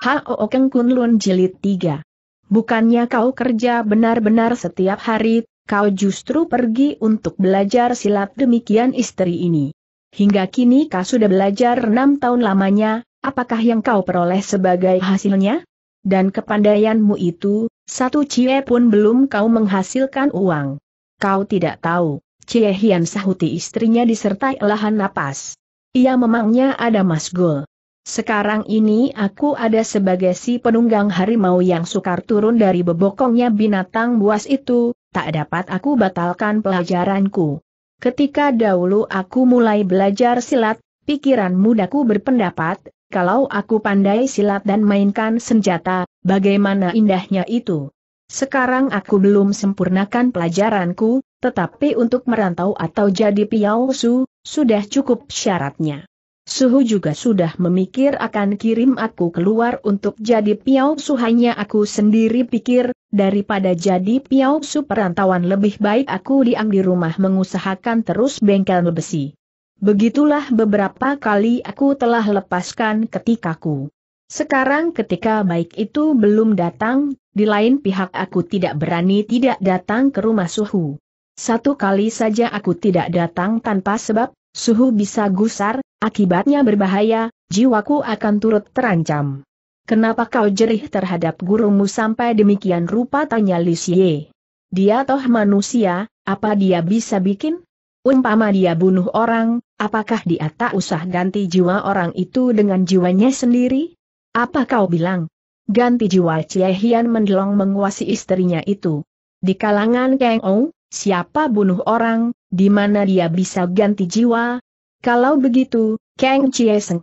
Hao Keng Kun Lun Jilid 3. Bukannya kau kerja benar-benar setiap hari, kau justru pergi untuk belajar silat demikian istri ini. Hingga kini kau sudah belajar enam tahun lamanya, apakah yang kau peroleh sebagai hasilnya? Dan kepandaianmu itu, satu cie pun belum kau menghasilkan uang. Kau tidak tahu, cie Hian sahuti istrinya disertai lahan napas. Ia memangnya ada masgul. Sekarang ini aku ada sebagai si penunggang harimau yang sukar turun dari bebokongnya binatang buas itu, tak dapat aku batalkan pelajaranku. Ketika dahulu aku mulai belajar silat, pikiran mudaku berpendapat, kalau aku pandai silat dan mainkan senjata, bagaimana indahnya itu. Sekarang aku belum sempurnakan pelajaranku, tetapi untuk merantau atau jadi piausu, sudah cukup syaratnya. Suhu juga sudah memikir akan kirim aku keluar untuk jadi piau suhanya aku sendiri pikir, daripada jadi piau su perantauan lebih baik aku diam di rumah mengusahakan terus bengkel besi. Begitulah beberapa kali aku telah lepaskan ketikaku. Sekarang ketika baik itu belum datang, di lain pihak aku tidak berani tidak datang ke rumah suhu. Satu kali saja aku tidak datang tanpa sebab, suhu bisa gusar, Akibatnya berbahaya, jiwaku akan turut terancam. Kenapa kau jerih terhadap gurumu sampai demikian rupa tanya Lisiye. Dia toh manusia, apa dia bisa bikin? Umpama dia bunuh orang, apakah dia tak usah ganti jiwa orang itu dengan jiwanya sendiri? Apa kau bilang? Ganti jiwa Cie Hian mendelong menguasai istrinya itu. Di kalangan Kang Ou, siapa bunuh orang, di mana dia bisa ganti jiwa, kalau begitu, Kang Chieseng.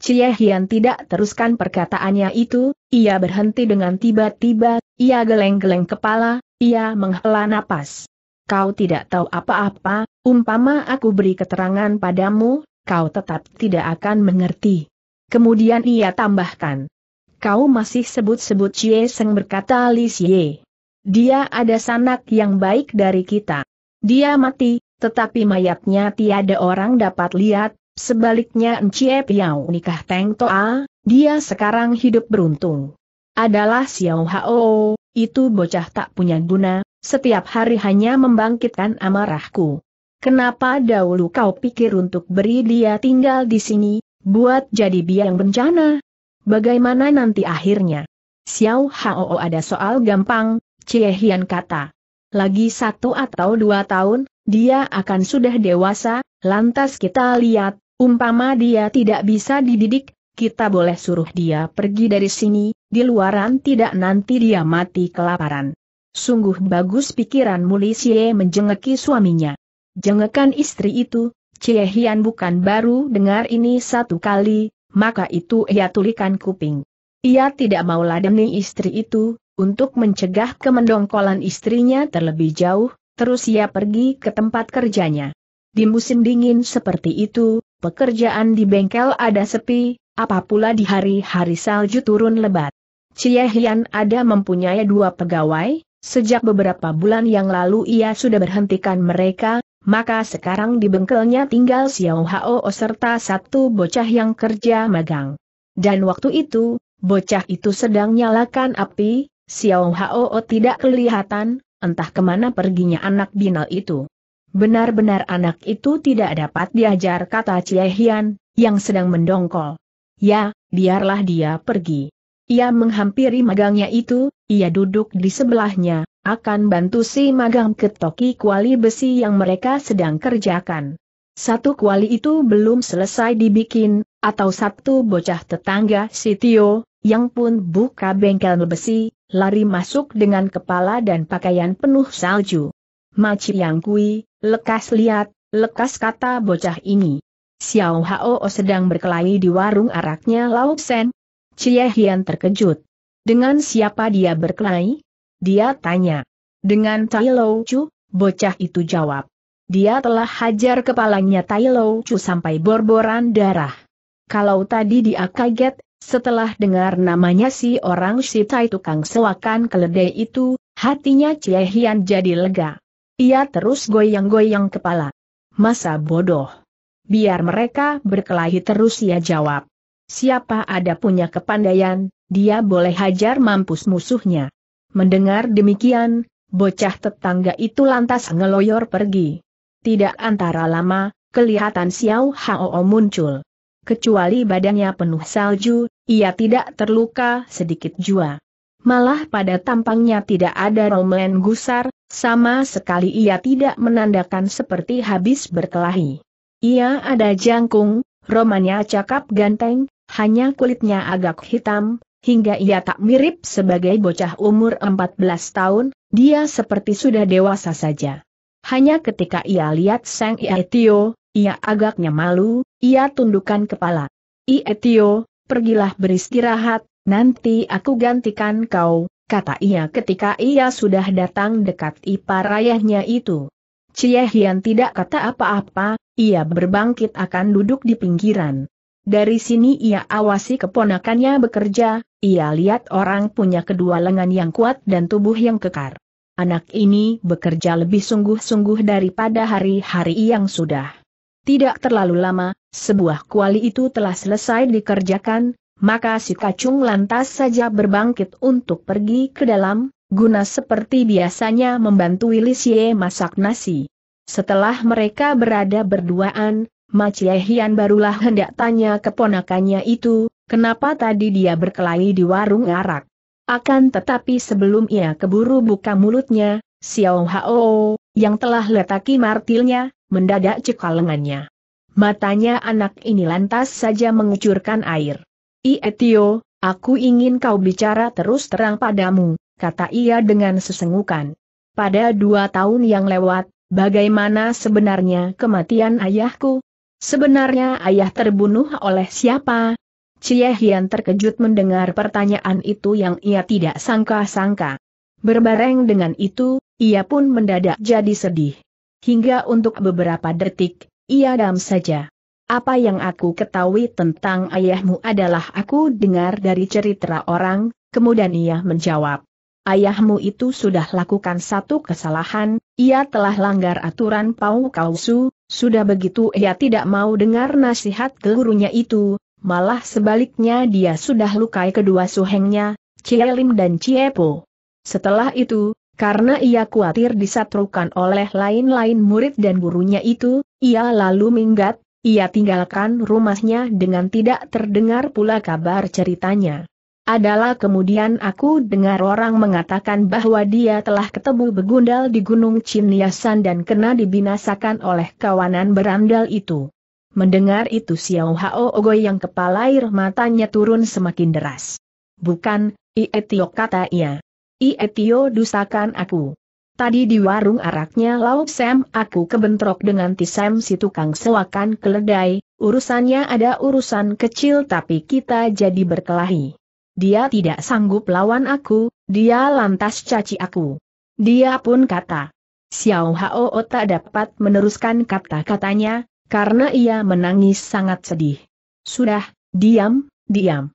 Chie Hian tidak teruskan perkataannya itu, ia berhenti dengan tiba-tiba, ia geleng-geleng kepala, ia menghela napas. Kau tidak tahu apa-apa, umpama aku beri keterangan padamu, kau tetap tidak akan mengerti. Kemudian ia tambahkan. Kau masih sebut-sebut Chie Seng berkata Li Xie. Dia ada sanak yang baik dari kita. Dia mati, tetapi mayatnya tiada orang dapat lihat, sebaliknya Ncie Piao nikah Teng Toa, dia sekarang hidup beruntung. Adalah Xiao Hao, itu bocah tak punya guna, setiap hari hanya membangkitkan amarahku. Kenapa dahulu kau pikir untuk beri dia tinggal di sini, buat jadi biang bencana? Bagaimana nanti akhirnya? Xiao Hao ada soal gampang, Cie Hian kata. Lagi satu atau dua tahun, dia akan sudah dewasa, lantas kita lihat, umpama dia tidak bisa dididik, kita boleh suruh dia pergi dari sini, di luaran tidak nanti dia mati kelaparan. Sungguh bagus pikiran muli Mulisie menjengeki suaminya. Jengekan istri itu, Cie Hian bukan baru dengar ini satu kali, maka itu ia tulikan kuping. Ia tidak mau ladeni istri itu, untuk mencegah kemendongkolan istrinya terlebih jauh, Terus ia pergi ke tempat kerjanya. Di musim dingin seperti itu, pekerjaan di bengkel ada sepi, apa di hari-hari salju turun lebat. Cie Hian ada mempunyai dua pegawai, sejak beberapa bulan yang lalu ia sudah berhentikan mereka, maka sekarang di bengkelnya tinggal Xiao Hao serta satu bocah yang kerja magang. Dan waktu itu, bocah itu sedang nyalakan api, Xiao Hao tidak kelihatan, Entah kemana perginya anak binal itu. Benar-benar anak itu tidak dapat diajar kata Ciehian yang sedang mendongkol. Ya, biarlah dia pergi. Ia menghampiri magangnya itu, ia duduk di sebelahnya, akan bantu si magang ke toki kuali besi yang mereka sedang kerjakan. Satu kuali itu belum selesai dibikin, atau satu bocah tetangga si Tio, yang pun buka bengkel besi, lari masuk dengan kepala dan pakaian penuh salju. Maci Yang Kui, lekas lihat, lekas kata bocah ini. Xiao Hao sedang berkelahi di warung araknya Lau Sen. Cie Hian terkejut. Dengan siapa dia berkelahi? Dia tanya. Dengan Tai Lo Chu, bocah itu jawab. Dia telah hajar kepalanya Tai Lo Chu sampai borboran darah. Kalau tadi dia kaget, setelah dengar namanya si orang Sitai tukang sewakan keledai itu, hatinya Cie jadi lega. Ia terus goyang-goyang kepala. Masa bodoh. Biar mereka berkelahi terus ia jawab. Siapa ada punya kepandaian, dia boleh hajar mampus musuhnya. Mendengar demikian, bocah tetangga itu lantas ngeloyor pergi. Tidak antara lama, kelihatan Xiao Hao muncul kecuali badannya penuh salju, ia tidak terluka sedikit jua. Malah pada tampangnya tidak ada romen gusar, sama sekali ia tidak menandakan seperti habis berkelahi. Ia ada jangkung, romannya cakap ganteng, hanya kulitnya agak hitam, hingga ia tak mirip sebagai bocah umur 14 tahun, dia seperti sudah dewasa saja. Hanya ketika ia lihat Sang Ietio, ia agaknya malu, ia tundukkan kepala. Ietio, pergilah beristirahat, nanti aku gantikan kau, kata ia ketika ia sudah datang dekat ipar ayahnya itu. Cie Hian tidak kata apa-apa, ia berbangkit akan duduk di pinggiran. Dari sini ia awasi keponakannya bekerja, ia lihat orang punya kedua lengan yang kuat dan tubuh yang kekar. Anak ini bekerja lebih sungguh-sungguh daripada hari-hari yang sudah tidak terlalu lama, sebuah kuali itu telah selesai dikerjakan, maka si kacung lantas saja berbangkit untuk pergi ke dalam, guna seperti biasanya membantu Lisie masak nasi. Setelah mereka berada berduaan, Maciehian barulah hendak tanya keponakannya itu, kenapa tadi dia berkelahi di warung arak. Akan tetapi sebelum ia keburu buka mulutnya, Xiao Hao, yang telah letaki martilnya, mendadak cekal lengannya. Matanya anak ini lantas saja mengucurkan air. Ietio, aku ingin kau bicara terus terang padamu, kata ia dengan sesengukan. Pada dua tahun yang lewat, bagaimana sebenarnya kematian ayahku? Sebenarnya ayah terbunuh oleh siapa? Cie Hian terkejut mendengar pertanyaan itu yang ia tidak sangka-sangka. Berbareng dengan itu, ia pun mendadak jadi sedih. Hingga untuk beberapa detik, ia dam saja. Apa yang aku ketahui tentang ayahmu adalah aku dengar dari cerita orang, kemudian ia menjawab. Ayahmu itu sudah lakukan satu kesalahan, ia telah langgar aturan Pau Kausu, sudah begitu ia tidak mau dengar nasihat gurunya itu, malah sebaliknya dia sudah lukai kedua suhengnya, Cie Lim dan Cie Po. Setelah itu, karena ia khawatir disatrukan oleh lain-lain murid dan gurunya itu, ia lalu minggat, ia tinggalkan rumahnya dengan tidak terdengar pula kabar ceritanya. Adalah kemudian aku dengar orang mengatakan bahwa dia telah ketemu begundal di Gunung Cimniasan dan kena dibinasakan oleh kawanan berandal itu. Mendengar itu Xiao Hao Ogoi yang kepala air matanya turun semakin deras. Bukan, Ietio kata ia. Ietio dusakan aku. Tadi di warung araknya Lauk Sam aku kebentrok dengan Tisam si tukang sewakan keledai, urusannya ada urusan kecil tapi kita jadi berkelahi. Dia tidak sanggup lawan aku, dia lantas caci aku. Dia pun kata, Xiao Hao tak dapat meneruskan kata-katanya, karena ia menangis sangat sedih. Sudah, diam, diam.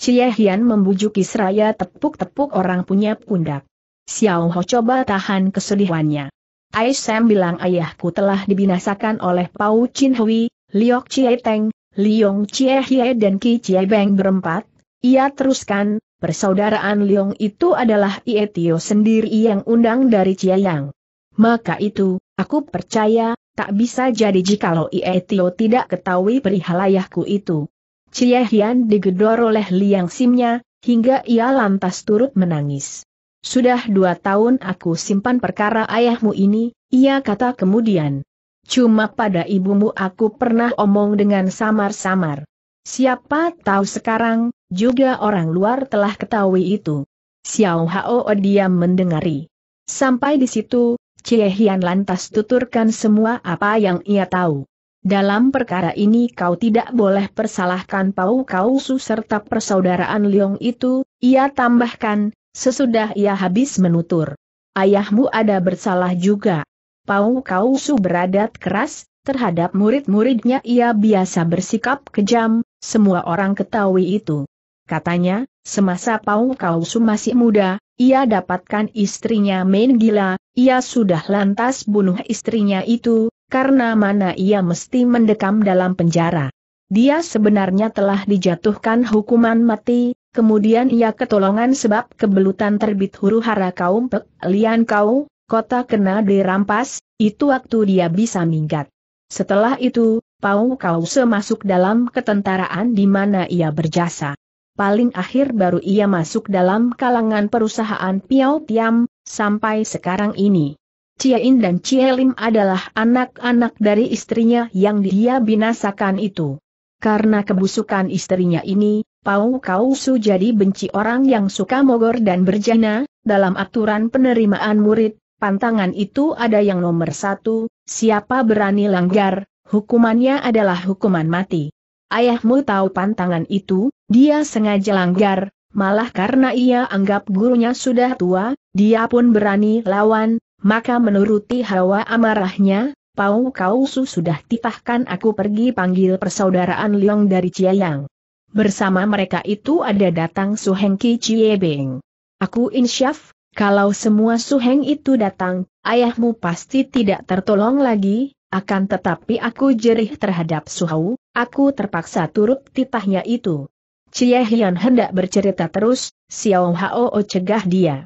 Cie Hian membujuk Israya tepuk-tepuk orang punya pundak. Xiao Ho coba tahan kesedihannya. Ai Sam bilang ayahku telah dibinasakan oleh Pau Chin Hui, Liok Chie Teng, Liong Chie Hie dan Ki Chie Beng berempat. Ia teruskan, persaudaraan Liong itu adalah Ie Tio sendiri yang undang dari Chie Yang. Maka itu, aku percaya, tak bisa jadi jikalau Ie Tio tidak ketahui perihal ayahku itu. Cie Hian digedor oleh Liang Simnya, hingga ia lantas turut menangis. Sudah dua tahun aku simpan perkara ayahmu ini, ia kata kemudian. Cuma pada ibumu aku pernah omong dengan samar-samar. Siapa tahu sekarang, juga orang luar telah ketahui itu. Xiao Hao diam mendengari. Sampai di situ, Chie Hian lantas tuturkan semua apa yang ia tahu. Dalam perkara ini kau tidak boleh persalahkan Pau Kausu serta persaudaraan Liong itu, ia tambahkan, sesudah ia habis menutur. Ayahmu ada bersalah juga. Pau Kausu beradat keras, terhadap murid-muridnya ia biasa bersikap kejam, semua orang ketahui itu. Katanya, semasa Pau Kausu masih muda, ia dapatkan istrinya main gila, ia sudah lantas bunuh istrinya itu, karena mana ia mesti mendekam dalam penjara. Dia sebenarnya telah dijatuhkan hukuman mati, kemudian ia ketolongan sebab kebelutan terbit huru hara kaum Pek Lian Kau, kota kena dirampas, itu waktu dia bisa minggat. Setelah itu, Pau Kau semasuk dalam ketentaraan di mana ia berjasa. Paling akhir baru ia masuk dalam kalangan perusahaan Piau Tiam, sampai sekarang ini. In dan Cielim adalah anak-anak dari istrinya yang dia binasakan itu. Karena kebusukan istrinya ini, Pau Kau jadi benci orang yang suka mogor dan berjana, dalam aturan penerimaan murid, pantangan itu ada yang nomor satu, siapa berani langgar, hukumannya adalah hukuman mati. Ayahmu tahu pantangan itu, dia sengaja langgar, malah karena ia anggap gurunya sudah tua, dia pun berani lawan, maka menuruti hawa amarahnya, Pau Kausu sudah titahkan aku pergi panggil persaudaraan Liong dari Ciyang. Bersama mereka itu ada datang Su Hengki Ciebeng. Aku insyaf, kalau semua Su Heng itu datang, ayahmu pasti tidak tertolong lagi, akan tetapi aku jerih terhadap Su Hau, aku terpaksa turut titahnya itu. Cie Hian hendak bercerita terus, Xiao Hao cegah dia.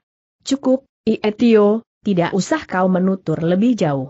Cukup, Ietio, tidak usah kau menutur lebih jauh.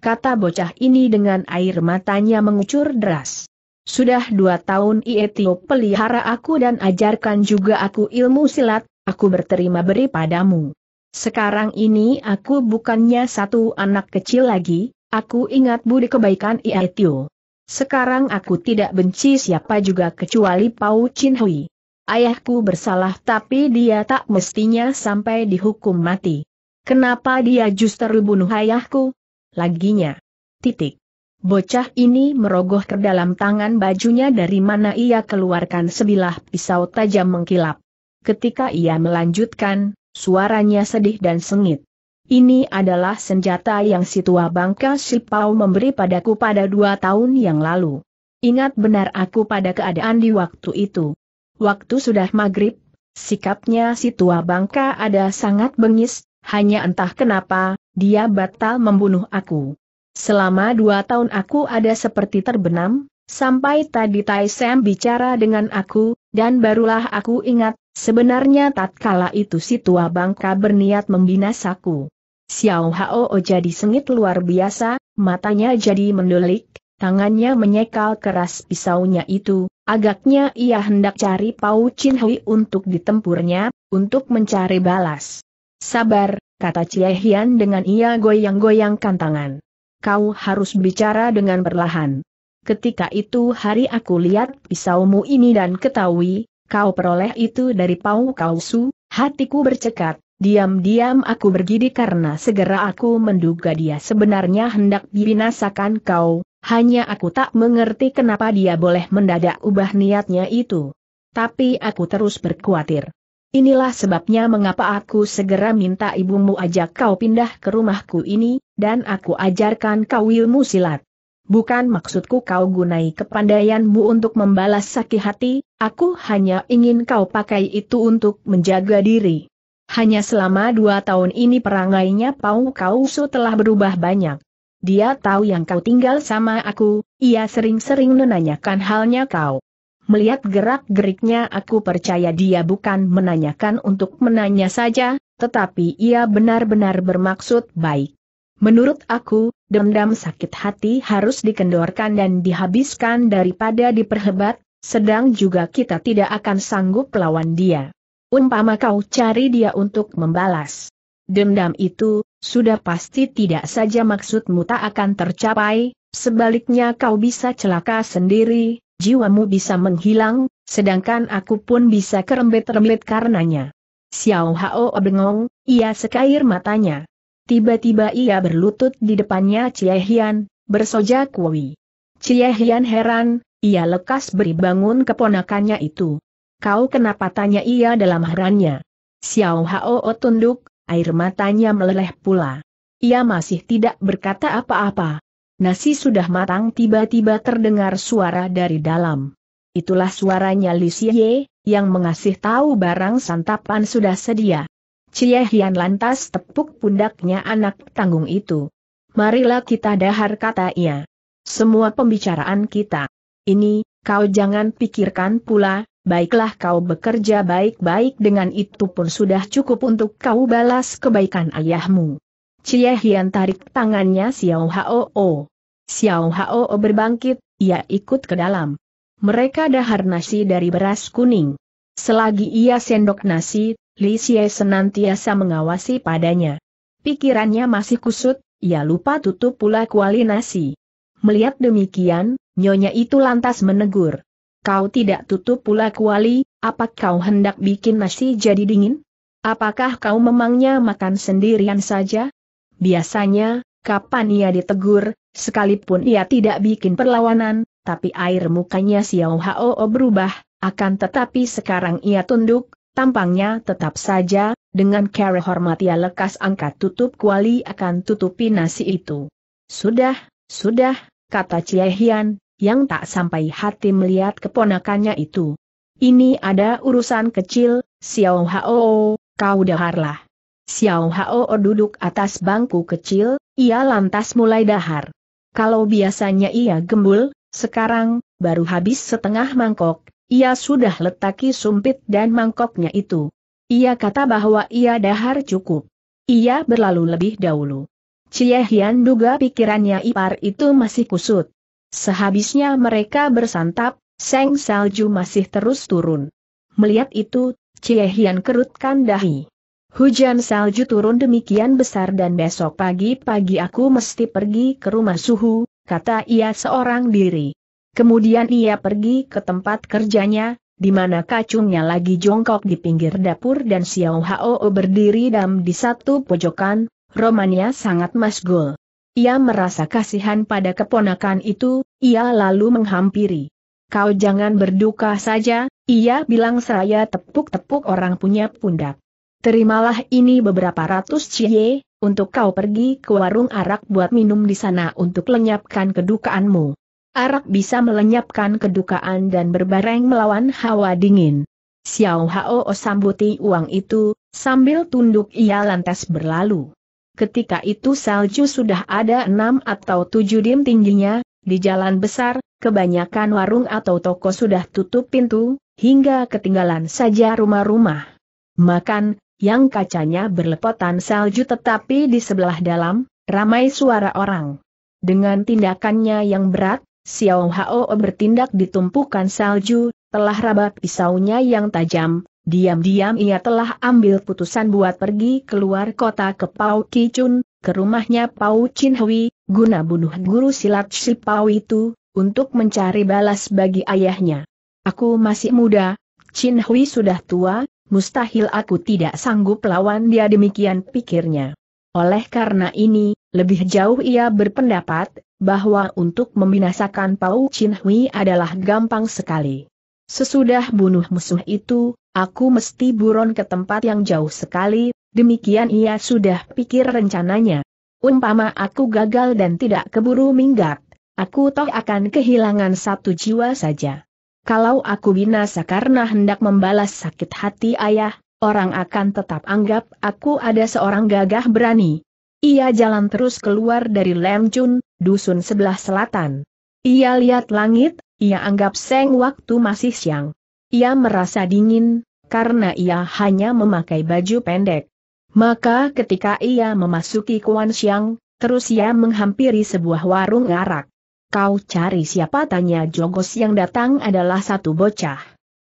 Kata bocah ini dengan air matanya mengucur deras. Sudah dua tahun Ietio pelihara aku dan ajarkan juga aku ilmu silat, aku berterima beri padamu. Sekarang ini aku bukannya satu anak kecil lagi, aku ingat budi kebaikan Ietio. Sekarang aku tidak benci siapa juga kecuali Pau Chin Hui. Ayahku bersalah tapi dia tak mestinya sampai dihukum mati. Kenapa dia justru bunuh ayahku? Laginya. Titik. Bocah ini merogoh ke dalam tangan bajunya dari mana ia keluarkan sebilah pisau tajam mengkilap. Ketika ia melanjutkan, suaranya sedih dan sengit. Ini adalah senjata yang si tua bangka Sipau memberi padaku pada dua tahun yang lalu. Ingat benar aku pada keadaan di waktu itu. Waktu sudah maghrib, sikapnya si tua bangka ada sangat bengis, hanya entah kenapa, dia batal membunuh aku. Selama dua tahun aku ada seperti terbenam, sampai tadi Tai Sam bicara dengan aku, dan barulah aku ingat, sebenarnya tatkala itu si tua bangka berniat membinasaku. Xiao Hao jadi sengit luar biasa, matanya jadi mendelik, tangannya menyekal keras pisaunya itu, agaknya ia hendak cari Pau Chin Hui untuk ditempurnya, untuk mencari balas. Sabar, kata Cie Hian dengan ia goyang-goyangkan tangan. Kau harus bicara dengan perlahan. Ketika itu hari aku lihat pisaumu ini dan ketahui, kau peroleh itu dari Pau Kausu, hatiku bercekat, diam-diam aku bergidi karena segera aku menduga dia sebenarnya hendak binasakan kau, hanya aku tak mengerti kenapa dia boleh mendadak ubah niatnya itu. Tapi aku terus berkhawatir. Inilah sebabnya mengapa aku segera minta ibumu ajak kau pindah ke rumahku ini, dan aku ajarkan kau ilmu silat. Bukan maksudku kau gunai kepandaianmu untuk membalas sakit hati, aku hanya ingin kau pakai itu untuk menjaga diri. Hanya selama dua tahun ini perangainya Pau su telah berubah banyak. Dia tahu yang kau tinggal sama aku, ia sering-sering menanyakan halnya kau. Melihat gerak-geriknya aku percaya dia bukan menanyakan untuk menanya saja, tetapi ia benar-benar bermaksud baik. Menurut aku, dendam sakit hati harus dikendorkan dan dihabiskan daripada diperhebat, sedang juga kita tidak akan sanggup lawan dia. Umpama kau cari dia untuk membalas. Dendam itu, sudah pasti tidak saja maksudmu tak akan tercapai, sebaliknya kau bisa celaka sendiri, jiwamu bisa menghilang, sedangkan aku pun bisa kerembet-rembet karenanya. Xiao Hao bengong, ia sekair matanya. Tiba-tiba ia berlutut di depannya Chie Hian, bersojak kuwi. Chie Hian heran, ia lekas beri bangun keponakannya itu. Kau kenapa tanya ia dalam herannya? Xiao Hao tunduk, air matanya meleleh pula. Ia masih tidak berkata apa-apa. Nasi sudah matang tiba-tiba terdengar suara dari dalam. Itulah suaranya Li Xie, yang mengasih tahu barang santapan sudah sedia. Cie Hian lantas tepuk pundaknya anak tanggung itu. Marilah kita dahar kata ia. Semua pembicaraan kita. Ini, kau jangan pikirkan pula, baiklah kau bekerja baik-baik dengan itu pun sudah cukup untuk kau balas kebaikan ayahmu. Cie Hian tarik tangannya Xiao Hao. Xiao Hao berbangkit, ia ikut ke dalam. Mereka dahar nasi dari beras kuning. Selagi ia sendok nasi, Li Xie senantiasa mengawasi padanya. Pikirannya masih kusut, ia lupa tutup pula kuali nasi. Melihat demikian, nyonya itu lantas menegur. Kau tidak tutup pula kuali, apa kau hendak bikin nasi jadi dingin? Apakah kau memangnya makan sendirian saja? Biasanya, kapan ia ditegur, Sekalipun ia tidak bikin perlawanan, tapi air mukanya Xiao Hao berubah, akan tetapi sekarang ia tunduk, tampangnya tetap saja, dengan cara hormat ia lekas angkat tutup kuali akan tutupi nasi itu. Sudah, sudah, kata Chie Hian, yang tak sampai hati melihat keponakannya itu. Ini ada urusan kecil, Xiao Hao, kau daharlah. Xiao Hao duduk atas bangku kecil, ia lantas mulai dahar. Kalau biasanya ia gembul, sekarang, baru habis setengah mangkok, ia sudah letaki sumpit dan mangkoknya itu. Ia kata bahwa ia dahar cukup. Ia berlalu lebih dahulu. Cie Hian duga pikirannya Ipar itu masih kusut. Sehabisnya mereka bersantap, seng salju masih terus turun. Melihat itu, Cie Hian kerutkan dahi. Hujan salju turun demikian besar dan besok pagi-pagi aku mesti pergi ke rumah suhu, kata ia seorang diri. Kemudian ia pergi ke tempat kerjanya, di mana kacungnya lagi jongkok di pinggir dapur dan Xiao Hao berdiri dam di satu pojokan, romannya sangat masgul. Ia merasa kasihan pada keponakan itu, ia lalu menghampiri. Kau jangan berduka saja, ia bilang seraya tepuk-tepuk orang punya pundak. Terimalah ini beberapa ratus cie, untuk kau pergi ke warung arak buat minum di sana untuk lenyapkan kedukaanmu. Arak bisa melenyapkan kedukaan dan berbareng melawan hawa dingin. Xiao Hao sambuti uang itu, sambil tunduk ia lantas berlalu. Ketika itu salju sudah ada enam atau tujuh dim tingginya, di jalan besar, kebanyakan warung atau toko sudah tutup pintu, hingga ketinggalan saja rumah-rumah. Makan, yang kacanya berlepotan salju tetapi di sebelah dalam, ramai suara orang. Dengan tindakannya yang berat, Xiao Hao bertindak ditumpukan salju, telah rabat pisaunya yang tajam, diam-diam ia telah ambil putusan buat pergi keluar kota ke Pau Kichun, ke rumahnya Pau Chin Hui, guna bunuh guru silat si Pau itu, untuk mencari balas bagi ayahnya. Aku masih muda, Chin Hui sudah tua, mustahil aku tidak sanggup lawan dia demikian pikirnya. Oleh karena ini, lebih jauh ia berpendapat, bahwa untuk membinasakan Pau Chin Hui adalah gampang sekali. Sesudah bunuh musuh itu, aku mesti buron ke tempat yang jauh sekali, demikian ia sudah pikir rencananya. Umpama aku gagal dan tidak keburu minggat, aku toh akan kehilangan satu jiwa saja. Kalau aku binasa karena hendak membalas sakit hati ayah, orang akan tetap anggap aku ada seorang gagah berani. Ia jalan terus keluar dari Lemjun, dusun sebelah selatan. Ia lihat langit, ia anggap seng waktu masih siang. Ia merasa dingin, karena ia hanya memakai baju pendek. Maka ketika ia memasuki Kuan Siang, terus ia menghampiri sebuah warung arak. Kau cari siapa tanya Jogos yang datang adalah satu bocah.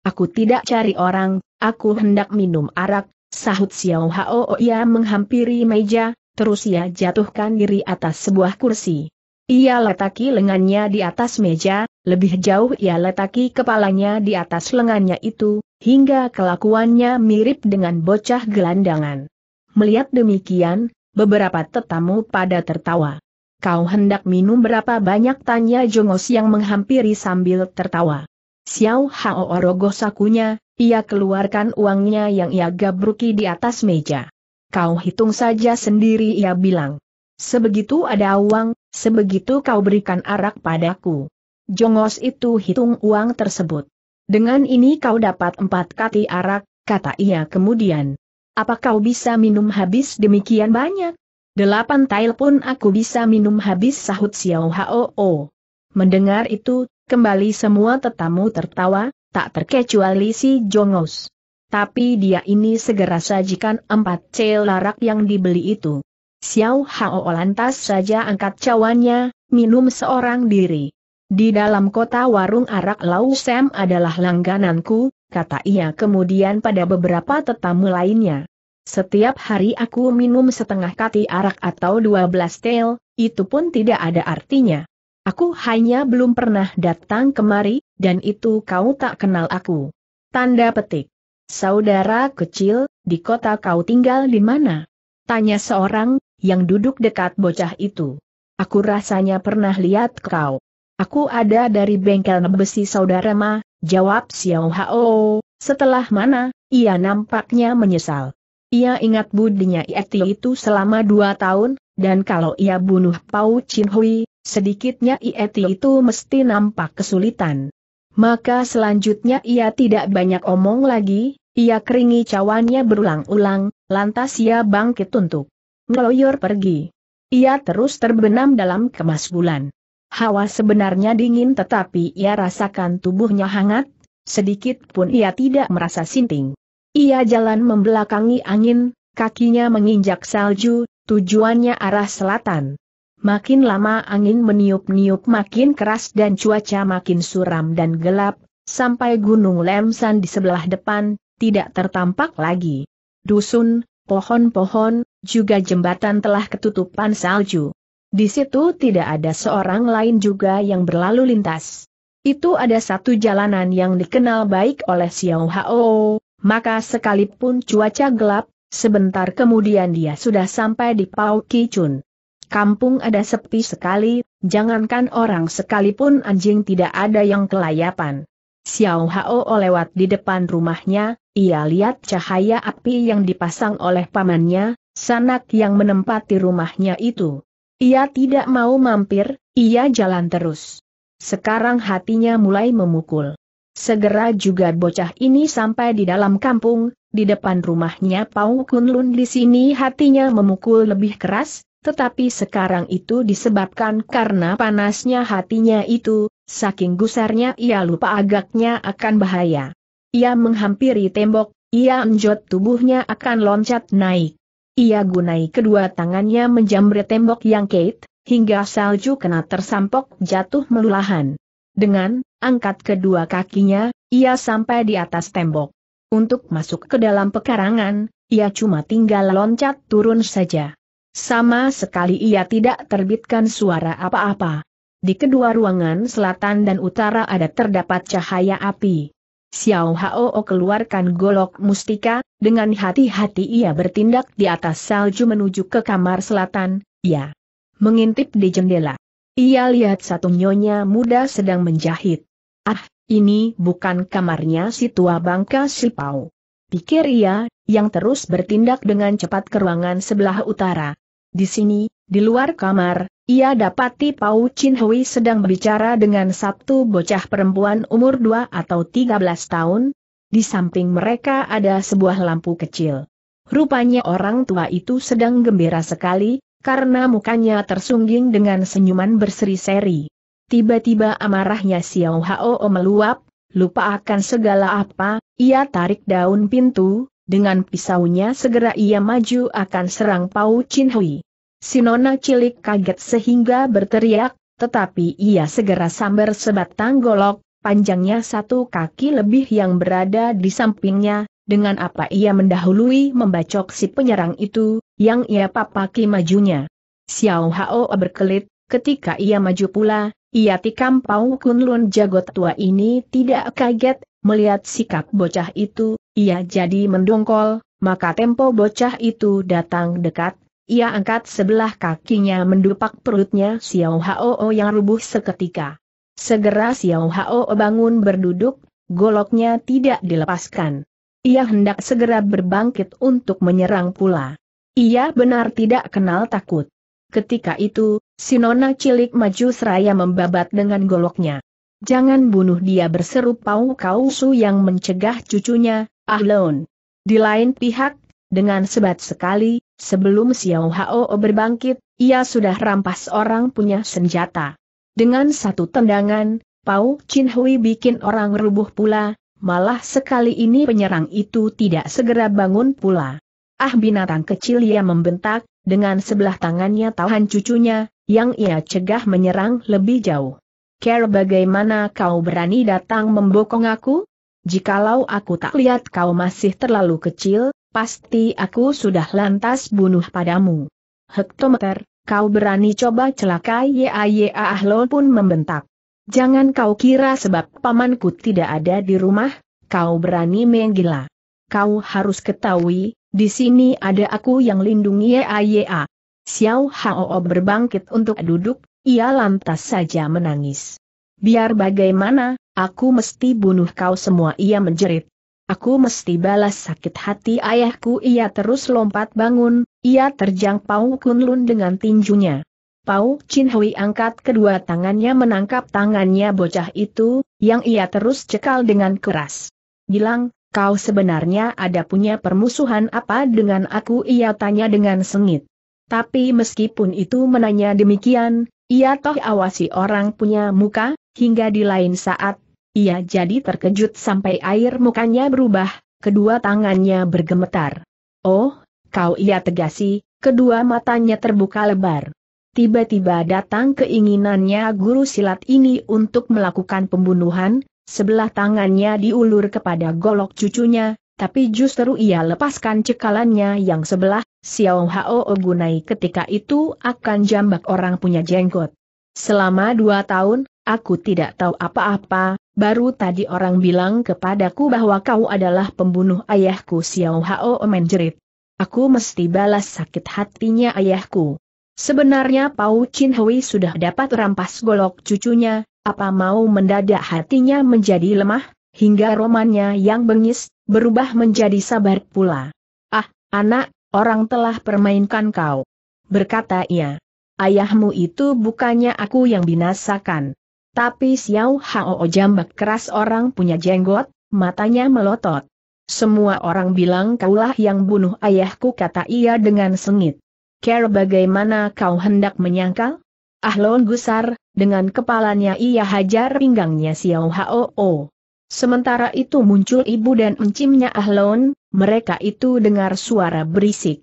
Aku tidak cari orang, aku hendak minum arak, sahut Xiao Hao ia menghampiri meja, terus ia jatuhkan diri atas sebuah kursi. Ia letaki lengannya di atas meja, lebih jauh ia letaki kepalanya di atas lengannya itu, hingga kelakuannya mirip dengan bocah gelandangan. Melihat demikian, beberapa tetamu pada tertawa. Kau hendak minum berapa banyak tanya Jongos yang menghampiri sambil tertawa. Xiao Hao Orogo sakunya, ia keluarkan uangnya yang ia gabruki di atas meja. Kau hitung saja sendiri ia bilang. Sebegitu ada uang, sebegitu kau berikan arak padaku. Jongos itu hitung uang tersebut. Dengan ini kau dapat empat kati arak, kata ia kemudian. Apa kau bisa minum habis demikian banyak? Delapan tail pun aku bisa minum habis sahut Xiao Hao. Mendengar itu, kembali semua tetamu tertawa, tak terkecuali si Jongos. Tapi dia ini segera sajikan empat cel larak yang dibeli itu. Xiao Hao lantas saja angkat cawannya, minum seorang diri. Di dalam kota warung arak Lau Sam adalah langgananku, kata ia kemudian pada beberapa tetamu lainnya. Setiap hari aku minum setengah kati arak atau dua belas tel, itu pun tidak ada artinya. Aku hanya belum pernah datang kemari, dan itu kau tak kenal aku. Tanda petik. Saudara kecil, di kota kau tinggal di mana? Tanya seorang, yang duduk dekat bocah itu. Aku rasanya pernah lihat kau. Aku ada dari bengkel besi saudara ma, jawab Xiao Hao, setelah mana, ia nampaknya menyesal. Ia ingat budinya Ieti itu selama dua tahun, dan kalau ia bunuh Pau Chin Hui, sedikitnya Ieti itu mesti nampak kesulitan. Maka selanjutnya ia tidak banyak omong lagi, ia keringi cawannya berulang-ulang, lantas ia bangkit untuk ngeloyor pergi. Ia terus terbenam dalam kemas bulan. Hawa sebenarnya dingin tetapi ia rasakan tubuhnya hangat, sedikit pun ia tidak merasa sinting. Ia jalan membelakangi angin, kakinya menginjak salju, tujuannya arah selatan. Makin lama angin meniup-niup makin keras dan cuaca makin suram dan gelap, sampai gunung Lemsan di sebelah depan, tidak tertampak lagi. Dusun, pohon-pohon, juga jembatan telah ketutupan salju. Di situ tidak ada seorang lain juga yang berlalu lintas. Itu ada satu jalanan yang dikenal baik oleh Xiao Hao, maka sekalipun cuaca gelap, sebentar kemudian dia sudah sampai di Pau Kichun. Kampung ada sepi sekali, jangankan orang sekalipun anjing tidak ada yang kelayapan. Xiao Hao lewat di depan rumahnya, ia lihat cahaya api yang dipasang oleh pamannya, sanak yang menempati rumahnya itu. Ia tidak mau mampir, ia jalan terus. Sekarang hatinya mulai memukul. Segera juga bocah ini sampai di dalam kampung, di depan rumahnya Pau Kunlun di sini hatinya memukul lebih keras, tetapi sekarang itu disebabkan karena panasnya hatinya itu, saking gusarnya ia lupa agaknya akan bahaya. Ia menghampiri tembok, ia enjot tubuhnya akan loncat naik. Ia gunai kedua tangannya menjamret tembok yang kait hingga salju kena tersampok jatuh melulahan. Dengan angkat kedua kakinya, ia sampai di atas tembok. Untuk masuk ke dalam pekarangan, ia cuma tinggal loncat turun saja. Sama sekali ia tidak terbitkan suara apa-apa. Di kedua ruangan selatan dan utara ada terdapat cahaya api. Xiao Hao keluarkan golok mustika, dengan hati-hati ia bertindak di atas salju menuju ke kamar selatan, ia mengintip di jendela. Ia lihat satu nyonya muda sedang menjahit. Ah, ini bukan kamarnya si tua bangka si Pau. Pikir ia, yang terus bertindak dengan cepat ke ruangan sebelah utara. Di sini, di luar kamar, ia dapati Pau Chin Hui sedang berbicara dengan satu bocah perempuan umur dua atau tiga belas tahun. Di samping mereka ada sebuah lampu kecil. Rupanya orang tua itu sedang gembira sekali, karena mukanya tersungging dengan senyuman berseri-seri. Tiba-tiba amarahnya Xiao Hao meluap, lupa akan segala apa, ia tarik daun pintu, dengan pisaunya segera ia maju akan serang Pau Chin Hui. Sinona cilik kaget sehingga berteriak, tetapi ia segera sambar sebatang golok, panjangnya satu kaki lebih yang berada di sampingnya, dengan apa ia mendahului membacok si penyerang itu, yang ia papaki majunya. Xiao Hao berkelit, ketika ia maju pula, ia tikam Pau Kunlun jago tua ini tidak kaget, melihat sikap bocah itu, ia jadi mendongkol, maka tempo bocah itu datang dekat, ia angkat sebelah kakinya mendupak perutnya Xiao Hao yang rubuh seketika. Segera Xiao Hao bangun berduduk, goloknya tidak dilepaskan. Ia hendak segera berbangkit untuk menyerang pula. Ia benar tidak kenal takut. Ketika itu, si nona cilik maju seraya membabat dengan goloknya. Jangan bunuh dia berseru Pau Kausu yang mencegah cucunya, Ahlon. Di lain pihak, dengan sebat sekali, sebelum Xiao Hao berbangkit, ia sudah rampas orang punya senjata. Dengan satu tendangan, Pau Chin Hui bikin orang rubuh pula, malah sekali ini penyerang itu tidak segera bangun pula. Ah binatang kecil ia membentak, dengan sebelah tangannya tahan cucunya, yang ia cegah menyerang lebih jauh. Care bagaimana kau berani datang membokong aku? Jikalau aku tak lihat kau masih terlalu kecil, pasti aku sudah lantas bunuh padamu. Hektometer, kau berani coba celaka? ya ya Ahlon pun membentak. Jangan kau kira sebab pamanku tidak ada di rumah, kau berani menggila kau harus ketahui, di sini ada aku yang lindungi Aya. Xiao Hao berbangkit untuk duduk, ia lantas saja menangis. Biar bagaimana, aku mesti bunuh kau semua ia menjerit. Aku mesti balas sakit hati ayahku ia terus lompat bangun, ia terjang Pau Kunlun dengan tinjunya. Pau Chin Hui angkat kedua tangannya menangkap tangannya bocah itu, yang ia terus cekal dengan keras. Bilang, Kau sebenarnya ada punya permusuhan apa dengan aku ia tanya dengan sengit. Tapi meskipun itu menanya demikian, ia toh awasi orang punya muka, hingga di lain saat, ia jadi terkejut sampai air mukanya berubah, kedua tangannya bergemetar. Oh, kau ia tegasi, kedua matanya terbuka lebar. Tiba-tiba datang keinginannya guru silat ini untuk melakukan pembunuhan, Sebelah tangannya diulur kepada golok cucunya, tapi justru ia lepaskan cekalannya yang sebelah, Xiao Hao Gunai ketika itu akan jambak orang punya jenggot. Selama dua tahun, aku tidak tahu apa-apa, baru tadi orang bilang kepadaku bahwa kau adalah pembunuh ayahku Xiao Hao menjerit. Aku mesti balas sakit hatinya ayahku. Sebenarnya Pau Chin Hui sudah dapat rampas golok cucunya, apa mau mendadak hatinya menjadi lemah, hingga romannya yang bengis, berubah menjadi sabar pula. Ah, anak, orang telah permainkan kau. Berkata ia. Ayahmu itu bukannya aku yang binasakan. Tapi Xiao Hao jambak keras orang punya jenggot, matanya melotot. Semua orang bilang kaulah yang bunuh ayahku kata ia dengan sengit. Care bagaimana kau hendak menyangkal? Ahlon gusar, dengan kepalanya ia hajar pinggangnya Xiao Hao. Sementara itu muncul ibu dan encimnya Ahlon, mereka itu dengar suara berisik.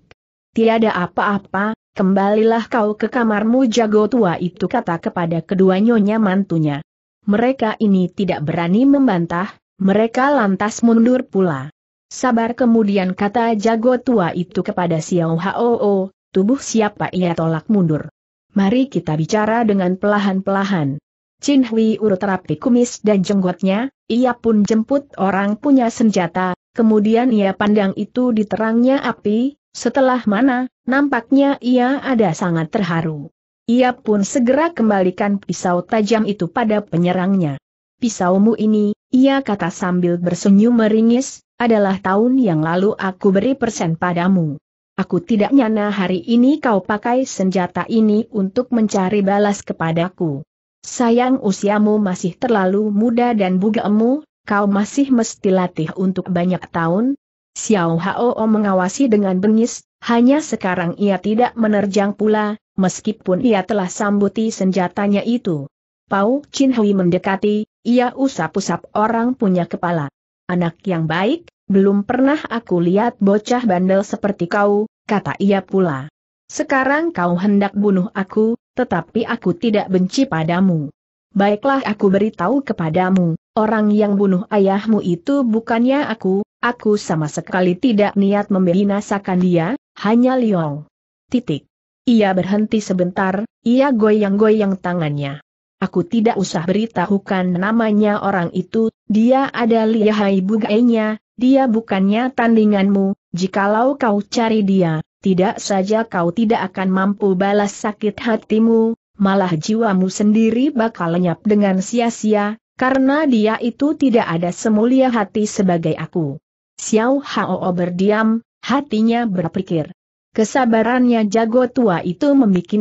Tiada apa-apa, kembalilah kau ke kamarmu jago tua itu kata kepada kedua nyonya mantunya. Mereka ini tidak berani membantah, mereka lantas mundur pula. Sabar kemudian kata jago tua itu kepada Xiao Hao, tubuh siapa ia tolak mundur. Mari kita bicara dengan pelahan-pelahan. Chin Hui urut rapi kumis dan jenggotnya, ia pun jemput orang punya senjata, kemudian ia pandang itu diterangnya api, setelah mana, nampaknya ia ada sangat terharu. Ia pun segera kembalikan pisau tajam itu pada penyerangnya. Pisaumu ini, ia kata sambil bersenyum meringis, adalah tahun yang lalu aku beri persen padamu. Aku tidak nyana hari ini kau pakai senjata ini untuk mencari balas kepadaku. Sayang usiamu masih terlalu muda dan bugamu, kau masih mesti latih untuk banyak tahun. Xiao Hao mengawasi dengan bengis, hanya sekarang ia tidak menerjang pula, meskipun ia telah sambuti senjatanya itu. Pau Chin Hui mendekati, ia usap-usap orang punya kepala. Anak yang baik, belum pernah aku lihat bocah bandel seperti kau, kata ia pula. Sekarang kau hendak bunuh aku, tetapi aku tidak benci padamu. Baiklah aku beritahu kepadamu, orang yang bunuh ayahmu itu bukannya aku, aku sama sekali tidak niat membinasakan dia, hanya Liong. Titik. Ia berhenti sebentar, ia goyang-goyang tangannya. Aku tidak usah beritahukan namanya orang itu, dia ada lihai bugainya, dia bukannya tandinganmu, jikalau kau cari dia, tidak saja kau tidak akan mampu balas sakit hatimu, malah jiwamu sendiri bakal lenyap dengan sia-sia, karena dia itu tidak ada semulia hati sebagai aku. Xiao Hao berdiam, hatinya berpikir. Kesabarannya jago tua itu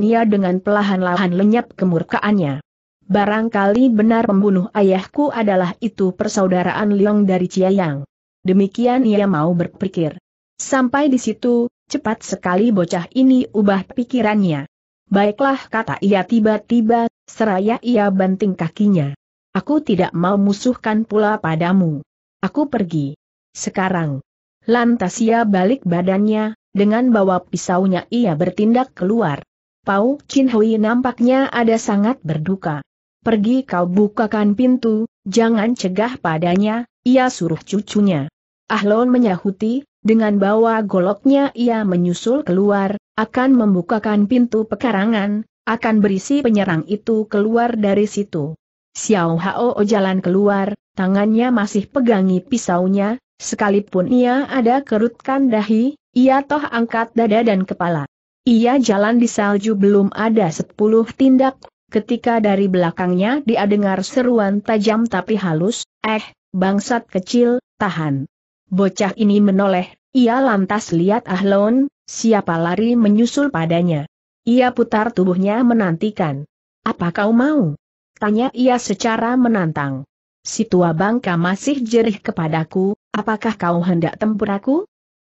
ia dengan pelahan-lahan lenyap kemurkaannya. Barangkali benar pembunuh ayahku adalah itu persaudaraan Liong dari Ciayang. Demikian ia mau berpikir. Sampai di situ, cepat sekali bocah ini ubah pikirannya. Baiklah kata ia tiba-tiba, seraya ia banting kakinya. Aku tidak mau musuhkan pula padamu. Aku pergi. Sekarang. Lantas ia balik badannya, dengan bawa pisaunya ia bertindak keluar. Pau Chin Hui nampaknya ada sangat berduka. Pergi kau bukakan pintu, jangan cegah padanya, ia suruh cucunya. Ahlon menyahuti, dengan bawa goloknya ia menyusul keluar, akan membukakan pintu pekarangan, akan berisi penyerang itu keluar dari situ. Xiao Hao jalan keluar, tangannya masih pegangi pisaunya, Sekalipun ia ada kerutkan dahi, ia toh angkat dada dan kepala. Ia jalan di salju belum ada sepuluh tindak, ketika dari belakangnya dia dengar seruan tajam tapi halus, eh, Bangsat kecil, tahan. Bocah ini menoleh, ia lantas lihat Ahlon, siapa lari menyusul padanya. Ia putar tubuhnya menantikan. Apa kau mau? Tanya ia secara menantang. Si tua bangka masih jerih kepadaku, apakah kau hendak tempur aku?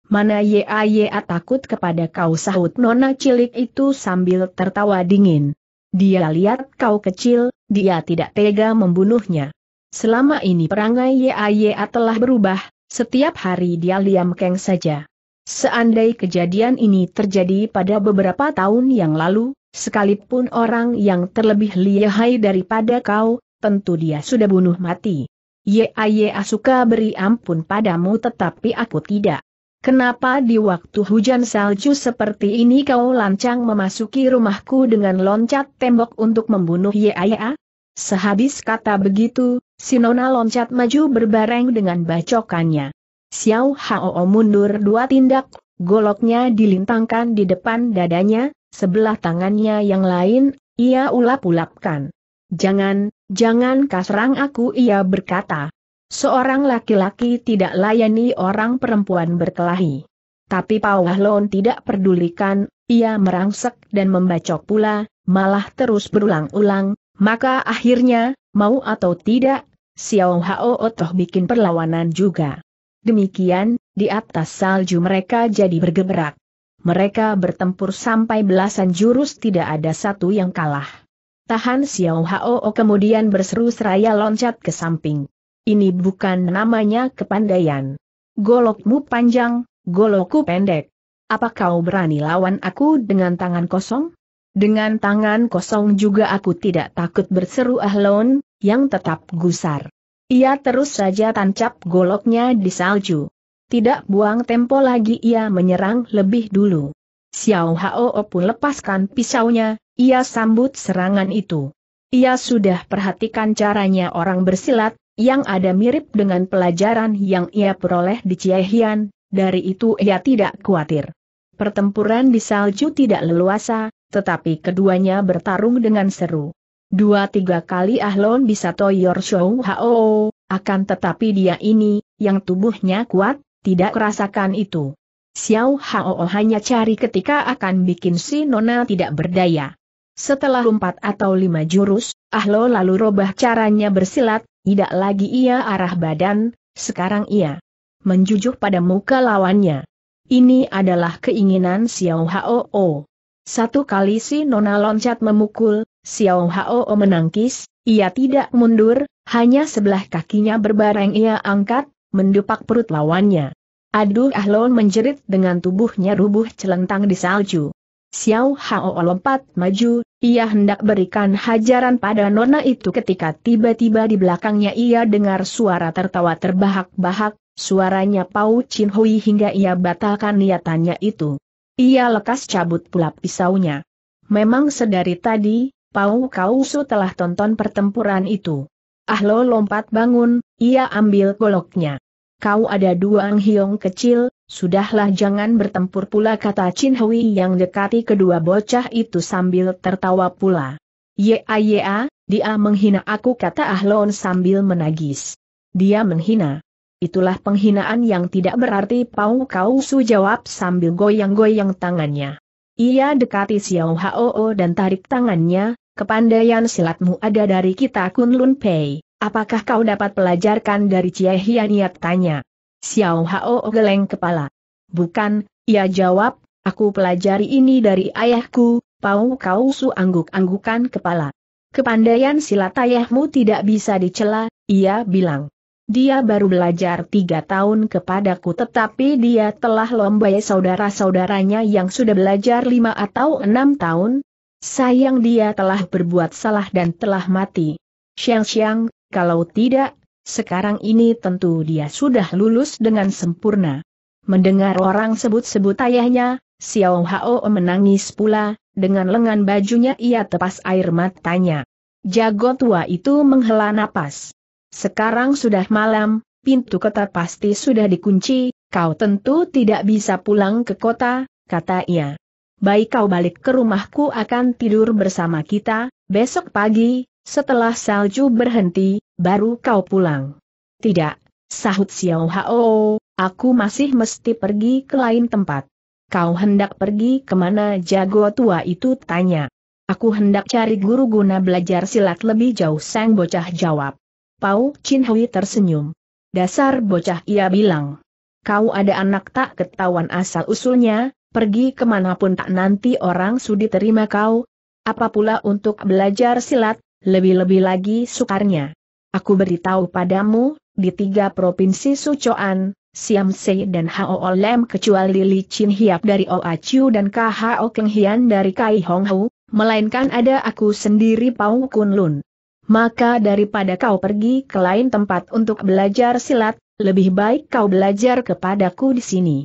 Mana ya takut kepada kau sahut nona cilik itu sambil tertawa dingin. Dia lihat kau kecil, dia tidak tega membunuhnya. Selama ini perangai YAYA telah berubah, setiap hari dia liam keng saja. Seandai kejadian ini terjadi pada beberapa tahun yang lalu, sekalipun orang yang terlebih lihai daripada kau, tentu dia sudah bunuh mati. YAYA suka beri ampun padamu tetapi aku tidak. Kenapa di waktu hujan salju seperti ini kau lancang memasuki rumahku dengan loncat tembok untuk membunuh Yaya? Sehabis kata begitu, Sinona loncat maju berbareng dengan bacokannya. Xiao Hao mundur dua tindak, goloknya dilintangkan di depan dadanya, sebelah tangannya yang lain, ia ulap-ulapkan. Jangan, jangan kasrang aku ia berkata. Seorang laki-laki tidak layani orang perempuan berkelahi. Tapi Pao Wahlon tidak pedulikan, ia merangsek dan membacok pula, malah terus berulang-ulang, maka akhirnya, Mau atau tidak, Xiao Hao Otoh bikin perlawanan juga. Demikian, di atas salju mereka jadi bergeberak. Mereka bertempur sampai belasan jurus tidak ada satu yang kalah. Tahan Xiao Hao kemudian berseru seraya loncat ke samping. Ini bukan namanya kepandaian. Golokmu panjang, golokku pendek. Apa kau berani lawan aku dengan tangan kosong? Dengan tangan kosong juga aku tidak takut berseru Ahlon, yang tetap gusar. Ia terus saja tancap goloknya di salju. Tidak buang tempo lagi ia menyerang lebih dulu. Xiao Hao pun lepaskan pisaunya, ia sambut serangan itu. Ia sudah perhatikan caranya orang bersilat, yang ada mirip dengan pelajaran yang ia peroleh di Ciehian, dari itu ia tidak khawatir. Pertempuran di salju tidak leluasa, tetapi keduanya bertarung dengan seru. Dua tiga kali Ahlon bisa toyor show hao, akan tetapi dia ini, yang tubuhnya kuat, tidak merasakan itu. Xiao Hao hanya cari ketika akan bikin si Nona tidak berdaya. Setelah empat atau lima jurus, Ahlo lalu robah caranya bersilat, tidak lagi ia arah badan, sekarang ia menjujuk pada muka lawannya. Ini adalah keinginan Xiao Hao. Satu kali si Nona loncat memukul, Xiao Hao menangkis, ia tidak mundur, hanya sebelah kakinya berbareng ia angkat, mendupak perut lawannya. Aduh Ahlon menjerit dengan tubuhnya rubuh celentang di salju. Xiao Hao lompat maju, ia hendak berikan hajaran pada nona itu ketika tiba-tiba di belakangnya ia dengar suara tertawa terbahak-bahak, suaranya Pau Chin Hui hingga ia batalkan niatannya itu. Ia lekas cabut pula pisaunya. Memang sedari tadi, Pau Kausu telah tonton pertempuran itu. Ahlo lompat bangun, ia ambil goloknya. Kau ada dua anghiong kecil, sudahlah jangan bertempur pula kata Chin Hui yang dekati kedua bocah itu sambil tertawa pula. Ya ya, dia menghina aku kata Ahlon sambil menagis. Dia menghina itulah penghinaan yang tidak berarti Pau Kau Su jawab sambil goyang-goyang tangannya. Ia dekati Xiao Hao dan tarik tangannya, kepandaian silatmu ada dari kita Kunlun Pei, apakah kau dapat pelajarkan dari Cie Hianiat tanya. Xiao Hao geleng kepala. Bukan, ia jawab, aku pelajari ini dari ayahku, Pau Kau Su angguk-anggukan kepala. Kepandaian silat ayahmu tidak bisa dicela, ia bilang. Dia baru belajar tiga tahun kepadaku tetapi dia telah lombai saudara-saudaranya yang sudah belajar lima atau enam tahun. Sayang dia telah berbuat salah dan telah mati. Siang-siang, kalau tidak, sekarang ini tentu dia sudah lulus dengan sempurna. Mendengar orang sebut-sebut ayahnya, Xiao Hao menangis pula, dengan lengan bajunya ia tepas air matanya. Jago tua itu menghela napas. Sekarang sudah malam, pintu kota pasti sudah dikunci, kau tentu tidak bisa pulang ke kota, kata ia. Baik kau balik ke rumahku akan tidur bersama kita, besok pagi, setelah salju berhenti, baru kau pulang. Tidak, sahut Xiao Hao, aku masih mesti pergi ke lain tempat. Kau hendak pergi kemana jago tua itu tanya. Aku hendak cari guru guna belajar silat lebih jauh sang bocah jawab. Pau Chin Hui tersenyum. Dasar bocah ia bilang. Kau ada anak tak ketahuan asal-usulnya, pergi kemanapun tak nanti orang sudi terima kau. Apa pula untuk belajar silat, lebih-lebih lagi sukarnya. Aku beritahu padamu, di tiga provinsi Sucoan, Siam Se dan Hao Olem kecuali Li Chin Hiap dari Oa Chiu dan Kha Keng Hian dari Kai Hong Hu, melainkan ada aku sendiri Pau Kun Lun maka daripada kau pergi ke lain tempat untuk belajar silat, lebih baik kau belajar kepadaku di sini.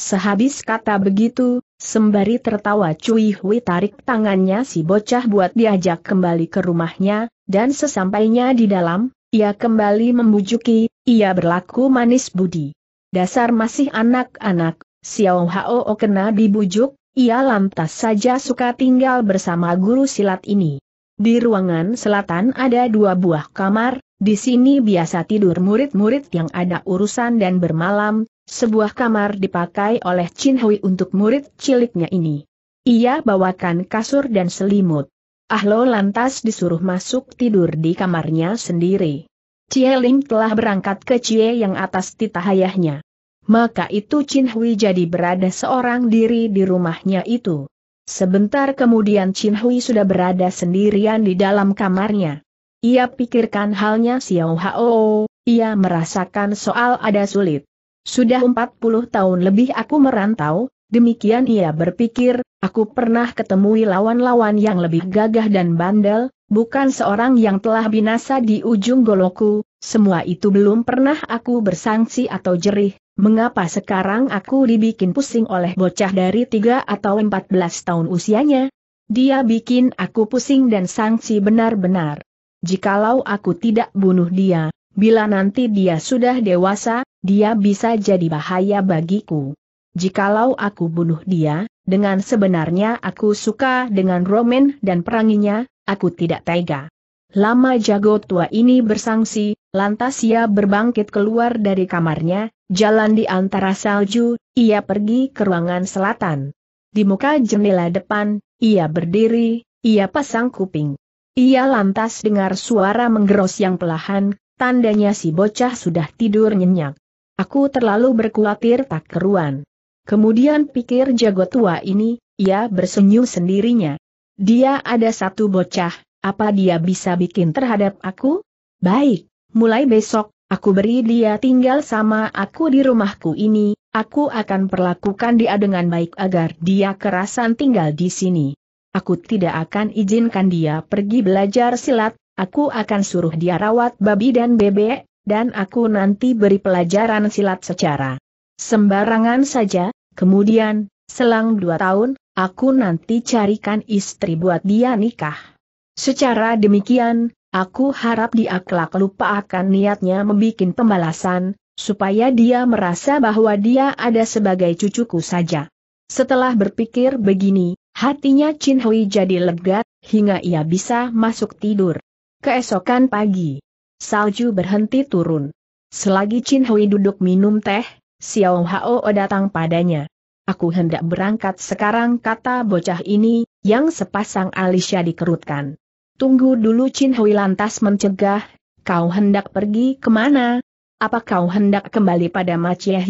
Sehabis kata begitu, sembari tertawa Cui Hui tarik tangannya si bocah buat diajak kembali ke rumahnya, dan sesampainya di dalam, ia kembali membujuki, ia berlaku manis budi. Dasar masih anak-anak, Xiao Hao kena dibujuk, ia lantas saja suka tinggal bersama guru silat ini. Di ruangan selatan ada dua buah kamar, di sini biasa tidur murid-murid yang ada urusan dan bermalam, sebuah kamar dipakai oleh Chin Hui untuk murid ciliknya ini. Ia bawakan kasur dan selimut. Ahlo lantas disuruh masuk tidur di kamarnya sendiri. Cie Lim telah berangkat ke Cie yang atas titah ayahnya. Maka itu Chin Hui jadi berada seorang diri di rumahnya itu. Sebentar kemudian Chin Hui sudah berada sendirian di dalam kamarnya. Ia pikirkan halnya Xiao Hao, ia merasakan soal ada sulit. Sudah 40 tahun lebih aku merantau, demikian ia berpikir, aku pernah ketemui lawan-lawan yang lebih gagah dan bandel, bukan seorang yang telah binasa di ujung goloku, semua itu belum pernah aku bersangsi atau jerih, Mengapa sekarang aku dibikin pusing oleh bocah dari 3 atau 14 tahun usianya? Dia bikin aku pusing dan sangsi benar-benar. Jikalau aku tidak bunuh dia, bila nanti dia sudah dewasa, dia bisa jadi bahaya bagiku. Jikalau aku bunuh dia, dengan sebenarnya aku suka dengan Roman dan peranginya, aku tidak tega. Lama jago tua ini bersangsi, Lantas ia berbangkit keluar dari kamarnya, jalan di antara salju, ia pergi ke ruangan selatan. Di muka jendela depan, ia berdiri, ia pasang kuping. Ia lantas dengar suara menggeros yang pelahan, tandanya si bocah sudah tidur nyenyak. Aku terlalu berkhawatir tak keruan. Kemudian pikir jago tua ini, ia bersenyum sendirinya. Dia ada satu bocah, apa dia bisa bikin terhadap aku? Baik mulai besok, aku beri dia tinggal sama aku di rumahku ini, aku akan perlakukan dia dengan baik agar dia kerasan tinggal di sini. Aku tidak akan izinkan dia pergi belajar silat, aku akan suruh dia rawat babi dan bebek, dan aku nanti beri pelajaran silat secara sembarangan saja, kemudian, selang dua tahun, aku nanti carikan istri buat dia nikah. Secara demikian, Aku harap dia kelak lupa akan niatnya membuat pembalasan, supaya dia merasa bahwa dia ada sebagai cucuku saja. Setelah berpikir begini, hatinya Chin Hui jadi lega, hingga ia bisa masuk tidur. Keesokan pagi, salju berhenti turun. Selagi Chin Hui duduk minum teh, Xiao Hao datang padanya. Aku hendak berangkat sekarang kata bocah ini, yang sepasang alisnya dikerutkan. Tunggu dulu Chin Hui lantas mencegah, kau hendak pergi kemana? Apa kau hendak kembali pada Ma Chie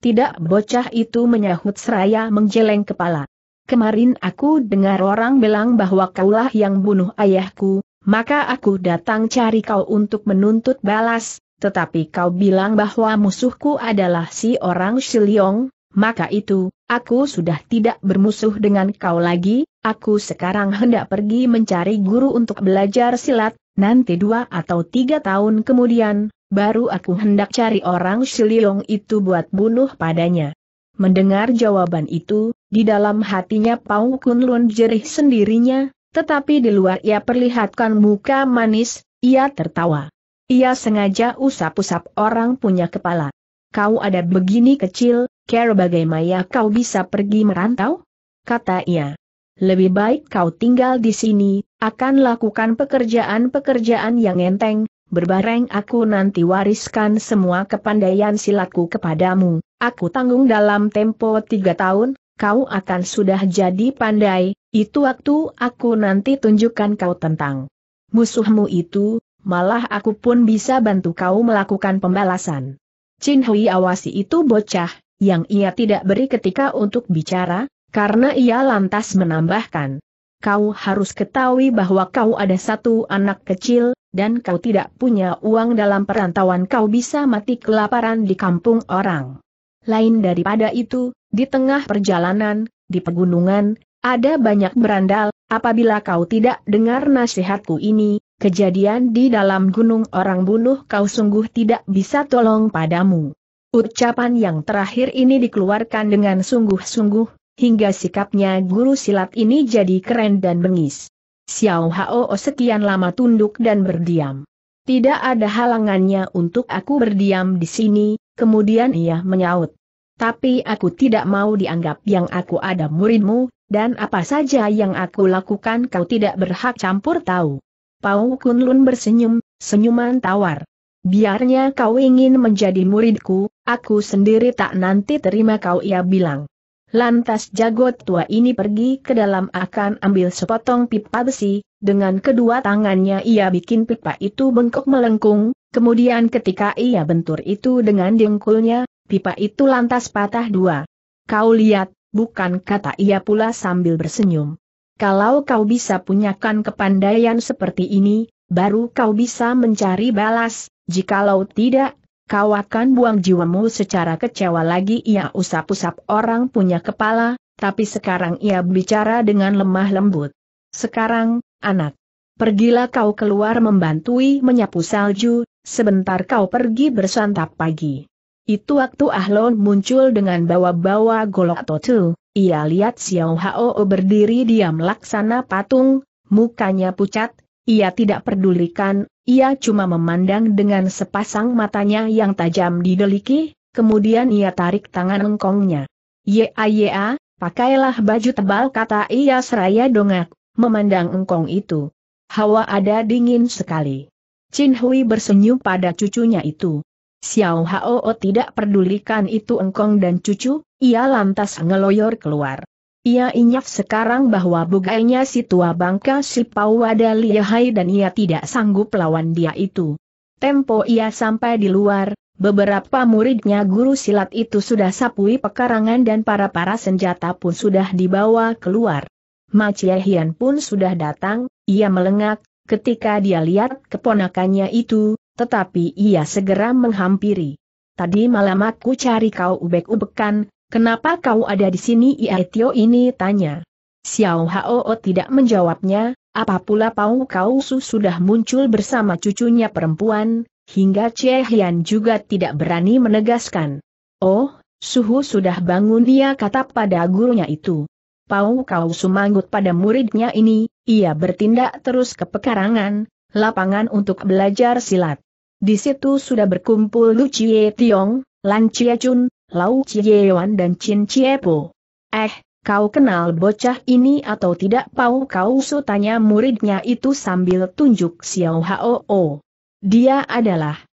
Tidak bocah itu menyahut seraya menjeleng kepala. Kemarin aku dengar orang bilang bahwa kaulah yang bunuh ayahku, maka aku datang cari kau untuk menuntut balas, tetapi kau bilang bahwa musuhku adalah si orang Shiliong, maka itu, aku sudah tidak bermusuh dengan kau lagi, aku sekarang hendak pergi mencari guru untuk belajar silat, nanti dua atau tiga tahun kemudian, baru aku hendak cari orang Shiliong itu buat bunuh padanya. Mendengar jawaban itu, di dalam hatinya Pau Kunlun jerih sendirinya, tetapi di luar ia perlihatkan muka manis, ia tertawa. Ia sengaja usap-usap orang punya kepala. Kau ada begini kecil, Kero bagaimana kau bisa pergi merantau? Kata ia. Lebih baik kau tinggal di sini, akan lakukan pekerjaan-pekerjaan yang enteng, berbareng aku nanti wariskan semua kepandaian silatku kepadamu, aku tanggung dalam tempo tiga tahun, kau akan sudah jadi pandai, itu waktu aku nanti tunjukkan kau tentang musuhmu itu, malah aku pun bisa bantu kau melakukan pembalasan. Chin Hui awasi itu bocah, yang ia tidak beri ketika untuk bicara, karena ia lantas menambahkan. Kau harus ketahui bahwa kau ada satu anak kecil, dan kau tidak punya uang dalam perantauan kau bisa mati kelaparan di kampung orang. Lain daripada itu, di tengah perjalanan, di pegunungan, ada banyak berandal, apabila kau tidak dengar nasihatku ini, kejadian di dalam gunung orang bunuh kau sungguh tidak bisa tolong padamu. Ucapan yang terakhir ini dikeluarkan dengan sungguh-sungguh, hingga sikapnya guru silat ini jadi keren dan bengis. Xiao Hao oh, sekian lama tunduk dan berdiam. Tidak ada halangannya untuk aku berdiam di sini, kemudian ia menyaut. Tapi aku tidak mau dianggap yang aku ada muridmu, dan apa saja yang aku lakukan kau tidak berhak campur tahu. Pau Kunlun bersenyum, senyuman tawar. Biarnya kau ingin menjadi muridku, aku sendiri tak nanti terima kau ia bilang. Lantas jagot tua ini pergi ke dalam akan ambil sepotong pipa besi, dengan kedua tangannya ia bikin pipa itu bengkok melengkung, kemudian ketika ia bentur itu dengan dengkulnya, pipa itu lantas patah dua. Kau lihat, bukan kata ia pula sambil bersenyum. Kalau kau bisa punyakan kepandaian seperti ini, baru kau bisa mencari balas, jikalau tidak, kau akan buang jiwamu secara kecewa lagi ia usap-usap orang punya kepala, tapi sekarang ia bicara dengan lemah lembut. Sekarang, anak, pergilah kau keluar membantui menyapu salju, sebentar kau pergi bersantap pagi. Itu waktu Ahlon muncul dengan bawa-bawa golok totu, ia lihat Xiao Hao berdiri diam laksana patung, mukanya pucat, ia tidak pedulikan, ia cuma memandang dengan sepasang matanya yang tajam dideliki, kemudian ia tarik tangan engkongnya. Ya ya, pakailah baju tebal kata ia seraya dongak, memandang engkong itu. Hawa ada dingin sekali. Chin Hui bersenyum pada cucunya itu. Xiao Hao tidak pedulikan itu engkong dan cucu, ia lantas ngeloyor keluar. Ia inyaf sekarang bahwa bugainya si tua bangka si Pawada lihai dan ia tidak sanggup lawan dia itu. Tempo ia sampai di luar, beberapa muridnya guru silat itu sudah sapui pekarangan dan para-para senjata pun sudah dibawa keluar. Ma Hian pun sudah datang, ia melengak, ketika dia lihat keponakannya itu, tetapi ia segera menghampiri. Tadi malam aku cari kau ubek-ubekan, Kenapa kau ada di sini Tio ini tanya. Xiao Hao tidak menjawabnya, apa pula Pau Kau Su sudah muncul bersama cucunya perempuan, hingga Chie Hian juga tidak berani menegaskan. Oh, Suhu sudah bangun ia kata pada gurunya itu. Pau Kau Su manggut pada muridnya ini, ia bertindak terus ke pekarangan, lapangan untuk belajar silat. Di situ sudah berkumpul Lu Chie Tiong, Lan Chie Chun, Lau Chiewan dan Chin Chiepo. Eh, kau kenal bocah ini atau tidak pau kau so tanya muridnya itu sambil tunjuk Xiao Hao. Dia adalah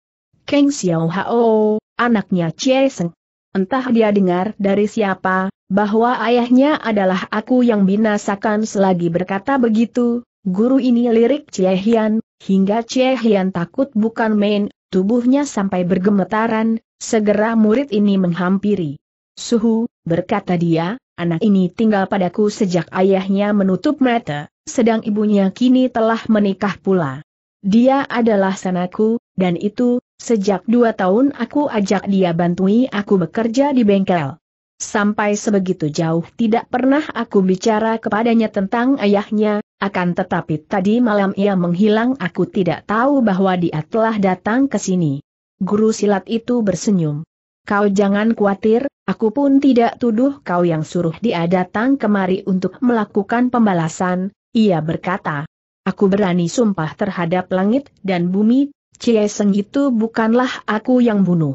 Keng Xiao Hao, anaknya Cie Seng. Entah dia dengar dari siapa, bahwa ayahnya adalah aku yang binasakan selagi berkata begitu, guru ini lirik Chie Hian, hingga Chie Hian takut bukan main, tubuhnya sampai bergemetaran, Segera murid ini menghampiri. Suhu, berkata dia, anak ini tinggal padaku sejak ayahnya menutup mata, sedang ibunya kini telah menikah pula. Dia adalah sanaku, dan itu, sejak dua tahun aku ajak dia bantui aku bekerja di bengkel. Sampai sebegitu jauh tidak pernah aku bicara kepadanya tentang ayahnya, akan tetapi tadi malam ia menghilang aku tidak tahu bahwa dia telah datang ke sini. Guru silat itu bersenyum. Kau jangan khawatir, aku pun tidak tuduh kau yang suruh dia datang kemari untuk melakukan pembalasan, ia berkata. Aku berani sumpah terhadap langit dan bumi, Cieseng itu bukanlah aku yang bunuh.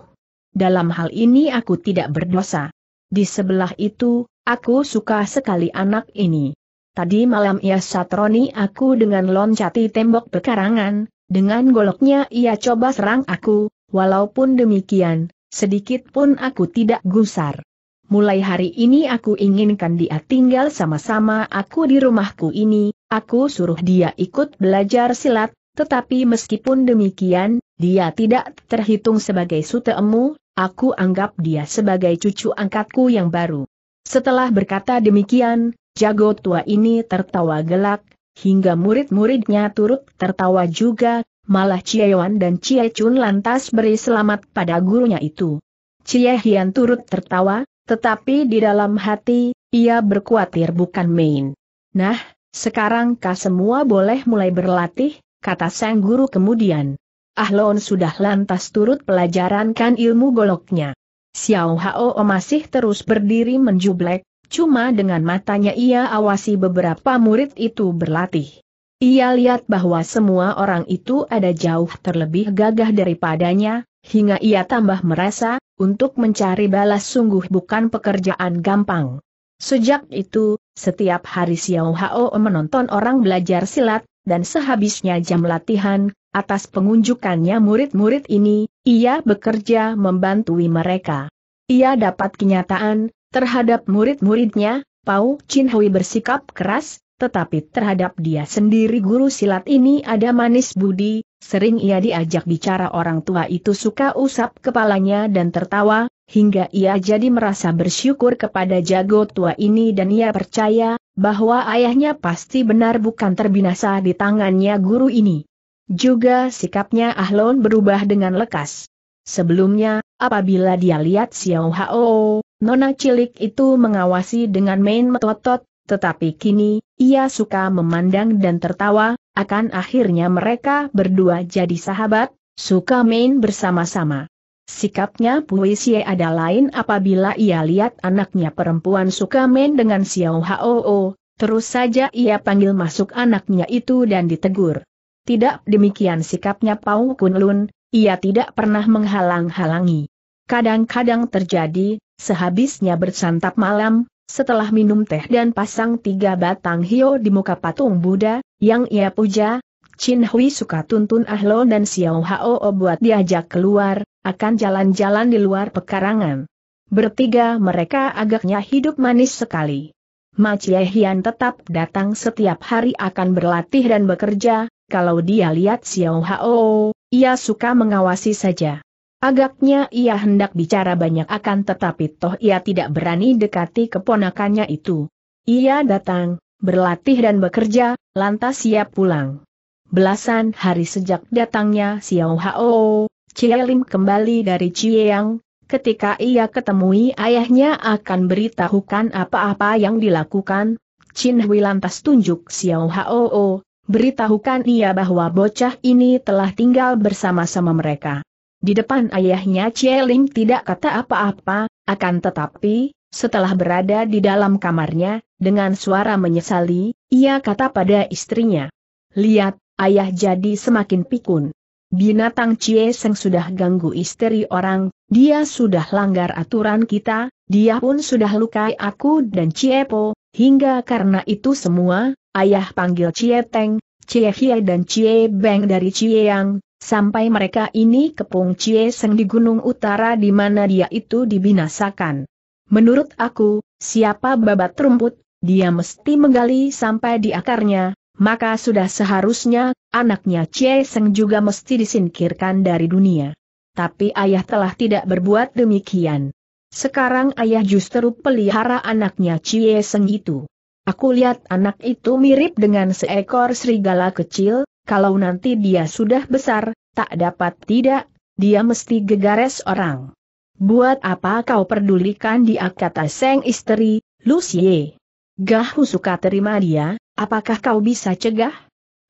Dalam hal ini aku tidak berdosa. Di sebelah itu, aku suka sekali anak ini. Tadi malam ia satroni aku dengan loncati tembok pekarangan, dengan goloknya ia coba serang aku, Walaupun demikian, sedikit pun aku tidak gusar. Mulai hari ini aku inginkan dia tinggal sama-sama aku di rumahku ini, aku suruh dia ikut belajar silat, tetapi meskipun demikian, dia tidak terhitung sebagai sutemu, aku anggap dia sebagai cucu angkatku yang baru. Setelah berkata demikian, jago tua ini tertawa gelak, hingga murid-muridnya turut tertawa juga, malah Yuan dan Cie Chun lantas beri selamat pada gurunya itu. Cie Hian turut tertawa, tetapi di dalam hati, ia berkuatir bukan main. Nah, sekarang kah semua boleh mulai berlatih, kata sang guru kemudian. Ahlon sudah lantas turut pelajarankan ilmu goloknya. Xiao Hao masih terus berdiri menjublek, cuma dengan matanya ia awasi beberapa murid itu berlatih. Ia lihat bahwa semua orang itu ada jauh terlebih gagah daripadanya, hingga ia tambah merasa, untuk mencari balas sungguh bukan pekerjaan gampang. Sejak itu, setiap hari Xiao Hao menonton orang belajar silat, dan sehabisnya jam latihan, atas pengunjukannya murid-murid ini, ia bekerja membantui mereka. Ia dapat kenyataan, terhadap murid-muridnya, Pau Chin Hui bersikap keras, tetapi terhadap dia sendiri guru silat ini ada manis budi, sering ia diajak bicara orang tua itu suka usap kepalanya dan tertawa, hingga ia jadi merasa bersyukur kepada jago tua ini dan ia percaya, bahwa ayahnya pasti benar bukan terbinasa di tangannya guru ini. Juga sikapnya Ahlon berubah dengan lekas. Sebelumnya, apabila dia lihat Xiao Hao, nona cilik itu mengawasi dengan main metotot, tetapi kini, ia suka memandang dan tertawa, akan akhirnya mereka berdua jadi sahabat, suka main bersama-sama. Sikapnya puisi ada lain apabila ia lihat anaknya perempuan suka main dengan Xiao Hao, terus saja ia panggil masuk anaknya itu dan ditegur. Tidak demikian sikapnya Pau Lun ia tidak pernah menghalang-halangi. Kadang-kadang terjadi, sehabisnya bersantap malam, setelah minum teh dan pasang tiga batang hio di muka patung Buddha, yang ia puja, Chin Hui suka tuntun Ah Ahlon dan Xiao Hao buat diajak keluar, akan jalan-jalan di luar pekarangan. Bertiga mereka agaknya hidup manis sekali. Ma Chie Hian tetap datang setiap hari akan berlatih dan bekerja, kalau dia lihat Xiao Hao, ia suka mengawasi saja. Agaknya ia hendak bicara banyak akan tetapi toh ia tidak berani dekati keponakannya itu. Ia datang, berlatih dan bekerja, lantas siap pulang. Belasan hari sejak datangnya Xiao Hao, Cielim kembali dari Yang. ketika ia ketemui ayahnya akan beritahukan apa-apa yang dilakukan, Chin Hui lantas tunjuk Xiao Hao, oh, beritahukan ia bahwa bocah ini telah tinggal bersama-sama mereka. Di depan ayahnya Ling tidak kata apa-apa, akan tetapi, setelah berada di dalam kamarnya, dengan suara menyesali, ia kata pada istrinya. Lihat, ayah jadi semakin pikun. Binatang Cie Seng sudah ganggu istri orang, dia sudah langgar aturan kita, dia pun sudah lukai aku dan Cie Po, hingga karena itu semua, ayah panggil Cie Teng, Cie Hie dan Cie Beng dari Cie Yang, sampai mereka ini kepung Cie Seng di Gunung Utara di mana dia itu dibinasakan. Menurut aku, siapa babat rumput, dia mesti menggali sampai di akarnya, maka sudah seharusnya, anaknya Cie Seng juga mesti disingkirkan dari dunia. Tapi ayah telah tidak berbuat demikian. Sekarang ayah justru pelihara anaknya Cie Seng itu. Aku lihat anak itu mirip dengan seekor serigala kecil, kalau nanti dia sudah besar, tak dapat tidak, dia mesti gegares orang. Buat apa kau pedulikan dia kata Seng istri, Lucie. Gahu suka terima dia, apakah kau bisa cegah?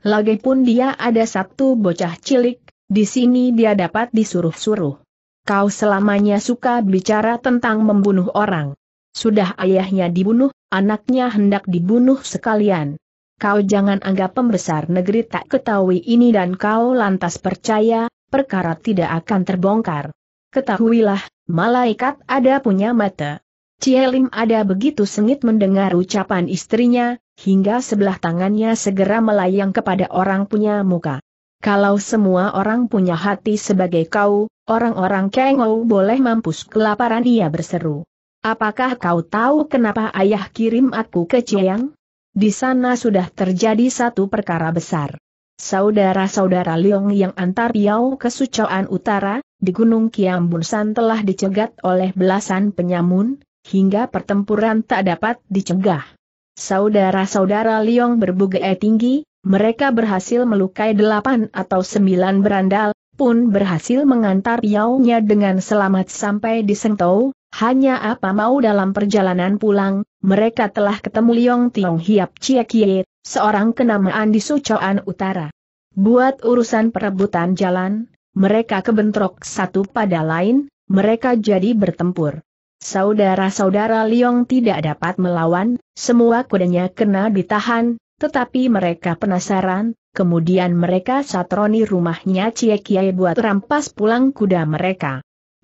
Lagipun dia ada satu bocah cilik, di sini dia dapat disuruh-suruh. Kau selamanya suka bicara tentang membunuh orang. Sudah ayahnya dibunuh, anaknya hendak dibunuh sekalian kau jangan anggap pembesar negeri tak ketahui ini dan kau lantas percaya, perkara tidak akan terbongkar. Ketahuilah, malaikat ada punya mata. Cielim ada begitu sengit mendengar ucapan istrinya, hingga sebelah tangannya segera melayang kepada orang punya muka. Kalau semua orang punya hati sebagai kau, orang-orang kengau boleh mampus kelaparan ia berseru. Apakah kau tahu kenapa ayah kirim aku ke Ciang? Di sana sudah terjadi satu perkara besar. Saudara-saudara Leong yang antar piau ke Sucoan Utara, di Gunung Kiambunsan telah dicegat oleh belasan penyamun, hingga pertempuran tak dapat dicegah. Saudara-saudara Leong berbugai tinggi, mereka berhasil melukai delapan atau sembilan berandal, pun berhasil mengantar Piau-nya dengan selamat sampai di Sengtou, hanya apa mau dalam perjalanan pulang, mereka telah ketemu Liong Tiong Hiap Cie Kie, seorang kenamaan di Sucoan Utara. Buat urusan perebutan jalan, mereka kebentrok satu pada lain, mereka jadi bertempur. Saudara-saudara Liong tidak dapat melawan, semua kudanya kena ditahan, tetapi mereka penasaran, kemudian mereka satroni rumahnya Cie Kie buat rampas pulang kuda mereka.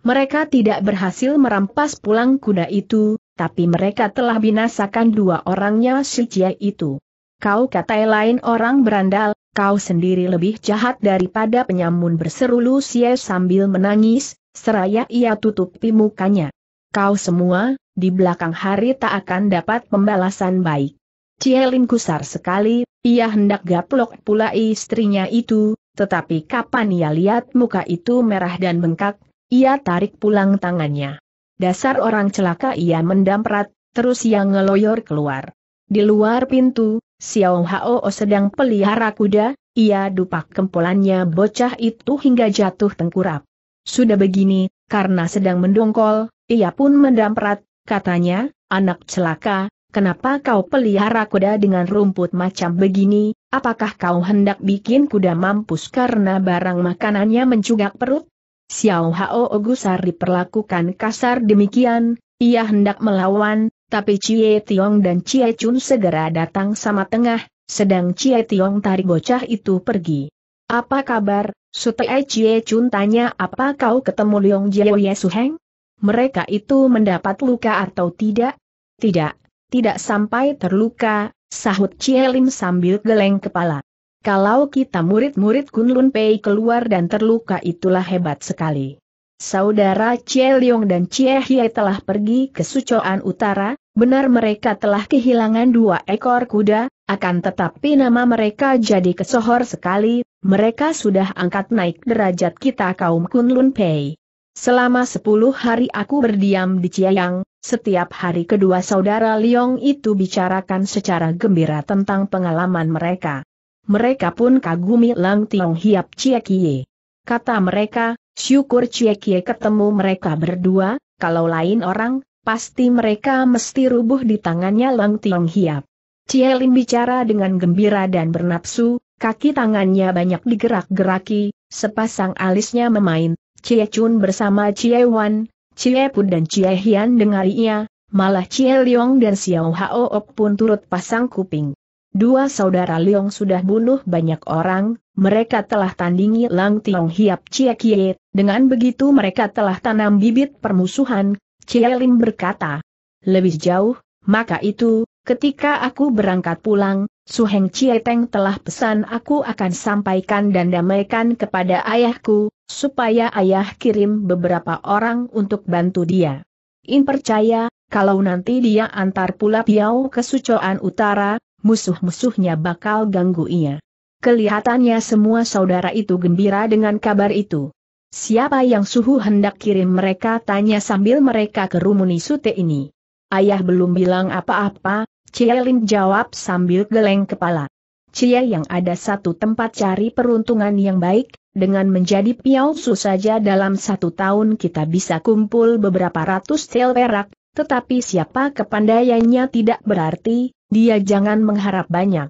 Mereka tidak berhasil merampas pulang kuda itu, tapi mereka telah binasakan dua orangnya si Jia itu. Kau kata lain orang berandal, kau sendiri lebih jahat daripada penyamun berseru Lu sambil menangis, seraya ia tutupi mukanya. Kau semua, di belakang hari tak akan dapat pembalasan baik. Cielin kusar sekali, ia hendak gaplok pula istrinya itu, tetapi kapan ia lihat muka itu merah dan bengkak, ia tarik pulang tangannya. Dasar orang celaka ia mendamprat, terus yang ngeloyor keluar. Di luar pintu, Xiao Hao sedang pelihara kuda, ia dupak kempolannya bocah itu hingga jatuh tengkurap. Sudah begini, karena sedang mendongkol, ia pun mendamprat, katanya, anak celaka, kenapa kau pelihara kuda dengan rumput macam begini, apakah kau hendak bikin kuda mampus karena barang makanannya mencugak perut? Xiao Hao Ogusar diperlakukan kasar demikian, ia hendak melawan, tapi Cie Tiong dan Cie Chun segera datang sama tengah, sedang Cie Tiong tarik bocah itu pergi. Apa kabar, Sutai Cie Chun tanya apa kau ketemu Leong Jie Suheng? Mereka itu mendapat luka atau tidak? Tidak, tidak sampai terluka, sahut Cie Lim sambil geleng kepala. Kalau kita murid-murid Kunlun Pei keluar dan terluka itulah hebat sekali. Saudara Chie Leong dan Chie Hie telah pergi ke Sucoan Utara, benar mereka telah kehilangan dua ekor kuda, akan tetapi nama mereka jadi kesohor sekali, mereka sudah angkat naik derajat kita kaum Kunlun Pei. Selama sepuluh hari aku berdiam di Cieyang, setiap hari kedua saudara Leong itu bicarakan secara gembira tentang pengalaman mereka. Mereka pun kagumi Lang Tiong Hiap Chie Kie. Kata mereka, syukur Chie Kie ketemu mereka berdua, kalau lain orang, pasti mereka mesti rubuh di tangannya Lang Tiong Hiap. Cie Lim bicara dengan gembira dan bernapsu, kaki tangannya banyak digerak-geraki, sepasang alisnya memain, Cie Chun bersama Cie Wan, Cie Pu dan Cie Hian ia, malah Cie Liong dan Xiao Hao pun turut pasang kuping. Dua saudara Leong sudah bunuh banyak orang, mereka telah tandingi Lang Tiong Hiap Cie Kie, dengan begitu mereka telah tanam bibit permusuhan, Cie Lim berkata. Lebih jauh, maka itu, ketika aku berangkat pulang, Su Heng Cie Teng telah pesan aku akan sampaikan dan damaikan kepada ayahku, supaya ayah kirim beberapa orang untuk bantu dia. In percaya, kalau nanti dia antar pula Piau ke Sucoan Utara, musuh-musuhnya bakal ganggu ia. Kelihatannya semua saudara itu gembira dengan kabar itu. Siapa yang suhu hendak kirim mereka tanya sambil mereka kerumuni sute ini. Ayah belum bilang apa-apa, Cielin jawab sambil geleng kepala. Cie yang ada satu tempat cari peruntungan yang baik, dengan menjadi piausu saja dalam satu tahun kita bisa kumpul beberapa ratus tel perak, tetapi siapa kepandaiannya tidak berarti, dia jangan mengharap banyak.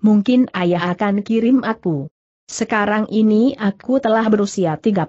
Mungkin ayah akan kirim aku. Sekarang ini aku telah berusia 30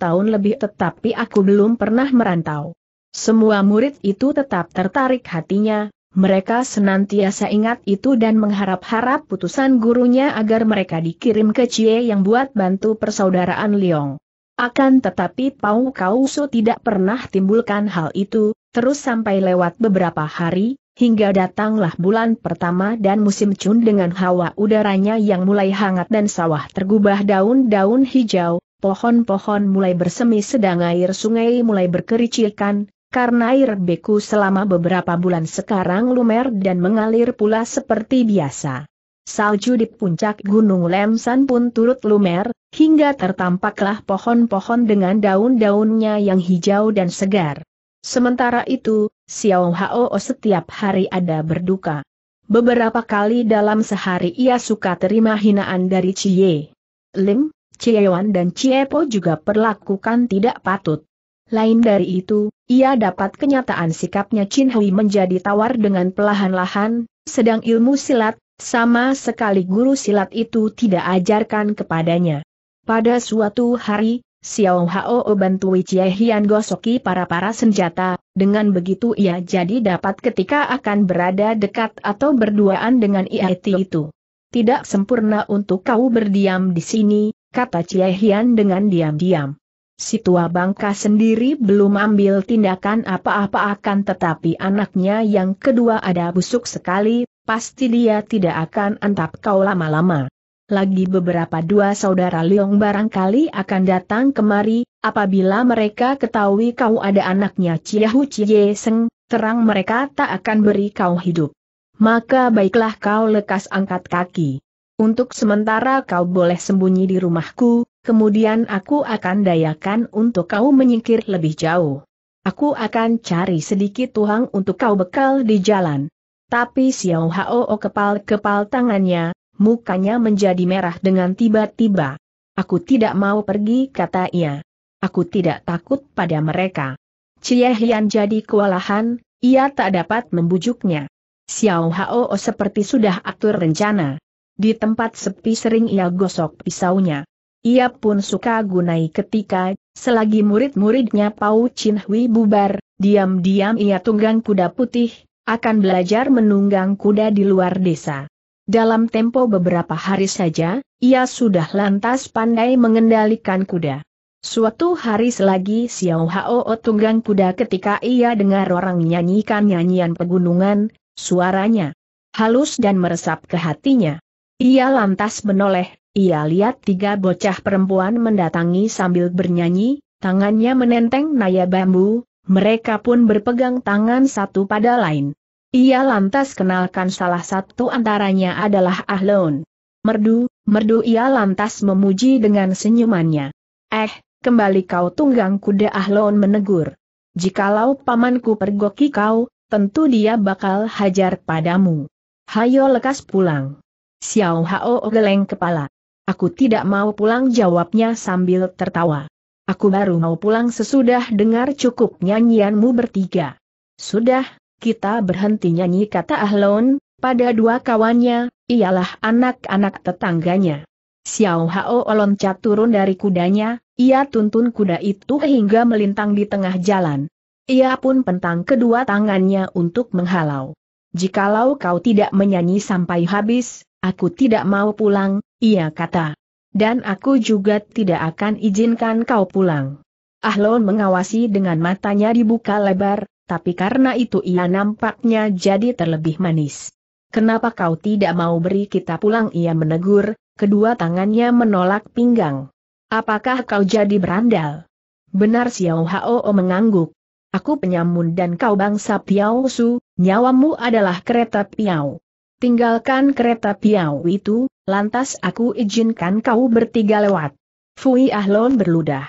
tahun lebih tetapi aku belum pernah merantau. Semua murid itu tetap tertarik hatinya, mereka senantiasa ingat itu dan mengharap-harap putusan gurunya agar mereka dikirim ke Cie yang buat bantu persaudaraan Liong. Akan tetapi Pau Kausu tidak pernah timbulkan hal itu, terus sampai lewat beberapa hari, Hingga datanglah bulan pertama dan musim cun dengan hawa udaranya yang mulai hangat dan sawah tergubah daun-daun hijau, pohon-pohon mulai bersemi sedang air sungai mulai berkericikan, karena air beku selama beberapa bulan sekarang lumer dan mengalir pula seperti biasa. Salju di puncak Gunung Lemsan pun turut lumer, hingga tertampaklah pohon-pohon dengan daun-daunnya yang hijau dan segar. Sementara itu, Xiao Hao setiap hari ada berduka. Beberapa kali dalam sehari ia suka terima hinaan dari Cie. Lim, Cie Wan dan Cie Po juga perlakukan tidak patut. Lain dari itu, ia dapat kenyataan sikapnya Chin Hui menjadi tawar dengan pelahan-lahan, sedang ilmu silat, sama sekali guru silat itu tidak ajarkan kepadanya. Pada suatu hari, Xiao Hao bantu Chie Hian gosoki para-para senjata, dengan begitu ia jadi dapat ketika akan berada dekat atau berduaan dengan IIT itu. Tidak sempurna untuk kau berdiam di sini, kata Chie Hian dengan diam-diam. Si tua bangka sendiri belum ambil tindakan apa-apa akan tetapi anaknya yang kedua ada busuk sekali, pasti dia tidak akan antap kau lama-lama lagi beberapa dua saudara Leong barangkali akan datang kemari, apabila mereka ketahui kau ada anaknya Ciyahu Cie Seng, terang mereka tak akan beri kau hidup. Maka baiklah kau lekas angkat kaki. Untuk sementara kau boleh sembunyi di rumahku, kemudian aku akan dayakan untuk kau menyingkir lebih jauh. Aku akan cari sedikit tuang untuk kau bekal di jalan. Tapi Xiao Hao kepal-kepal tangannya, mukanya menjadi merah dengan tiba-tiba. Aku tidak mau pergi kata ia. Aku tidak takut pada mereka. Cie Hian jadi kewalahan, ia tak dapat membujuknya. Xiao Hao seperti sudah atur rencana. Di tempat sepi sering ia gosok pisaunya. Ia pun suka gunai ketika, selagi murid-muridnya Pau Chin Hui bubar, diam-diam ia tunggang kuda putih, akan belajar menunggang kuda di luar desa. Dalam tempo beberapa hari saja, ia sudah lantas pandai mengendalikan kuda. Suatu hari selagi Xiao Hao tunggang kuda ketika ia dengar orang nyanyikan nyanyian pegunungan, suaranya halus dan meresap ke hatinya. Ia lantas menoleh, ia lihat tiga bocah perempuan mendatangi sambil bernyanyi, tangannya menenteng naya bambu, mereka pun berpegang tangan satu pada lain. Ia lantas kenalkan salah satu antaranya adalah Ahlon. Merdu, merdu ia lantas memuji dengan senyumannya. Eh, kembali kau tunggang kuda Ahlon menegur. Jikalau pamanku pergoki kau, tentu dia bakal hajar padamu. Hayo lekas pulang. Xiao Hao geleng kepala. Aku tidak mau pulang jawabnya sambil tertawa. Aku baru mau pulang sesudah dengar cukup nyanyianmu bertiga. Sudah, kita berhenti nyanyi kata Ahlon, pada dua kawannya, ialah anak-anak tetangganya. Xiao Hao loncat turun dari kudanya, ia tuntun kuda itu hingga melintang di tengah jalan. Ia pun pentang kedua tangannya untuk menghalau. Jikalau kau tidak menyanyi sampai habis, aku tidak mau pulang, ia kata. Dan aku juga tidak akan izinkan kau pulang. Ahlon mengawasi dengan matanya dibuka lebar, tapi karena itu ia nampaknya jadi terlebih manis. Kenapa kau tidak mau beri kita pulang? Ia menegur, kedua tangannya menolak pinggang. Apakah kau jadi berandal? Benar Xiao Hao mengangguk. Aku penyamun dan kau bangsa Piao Su, nyawamu adalah kereta Piao. Tinggalkan kereta Piao itu, lantas aku izinkan kau bertiga lewat. Fui Ahlon berludah.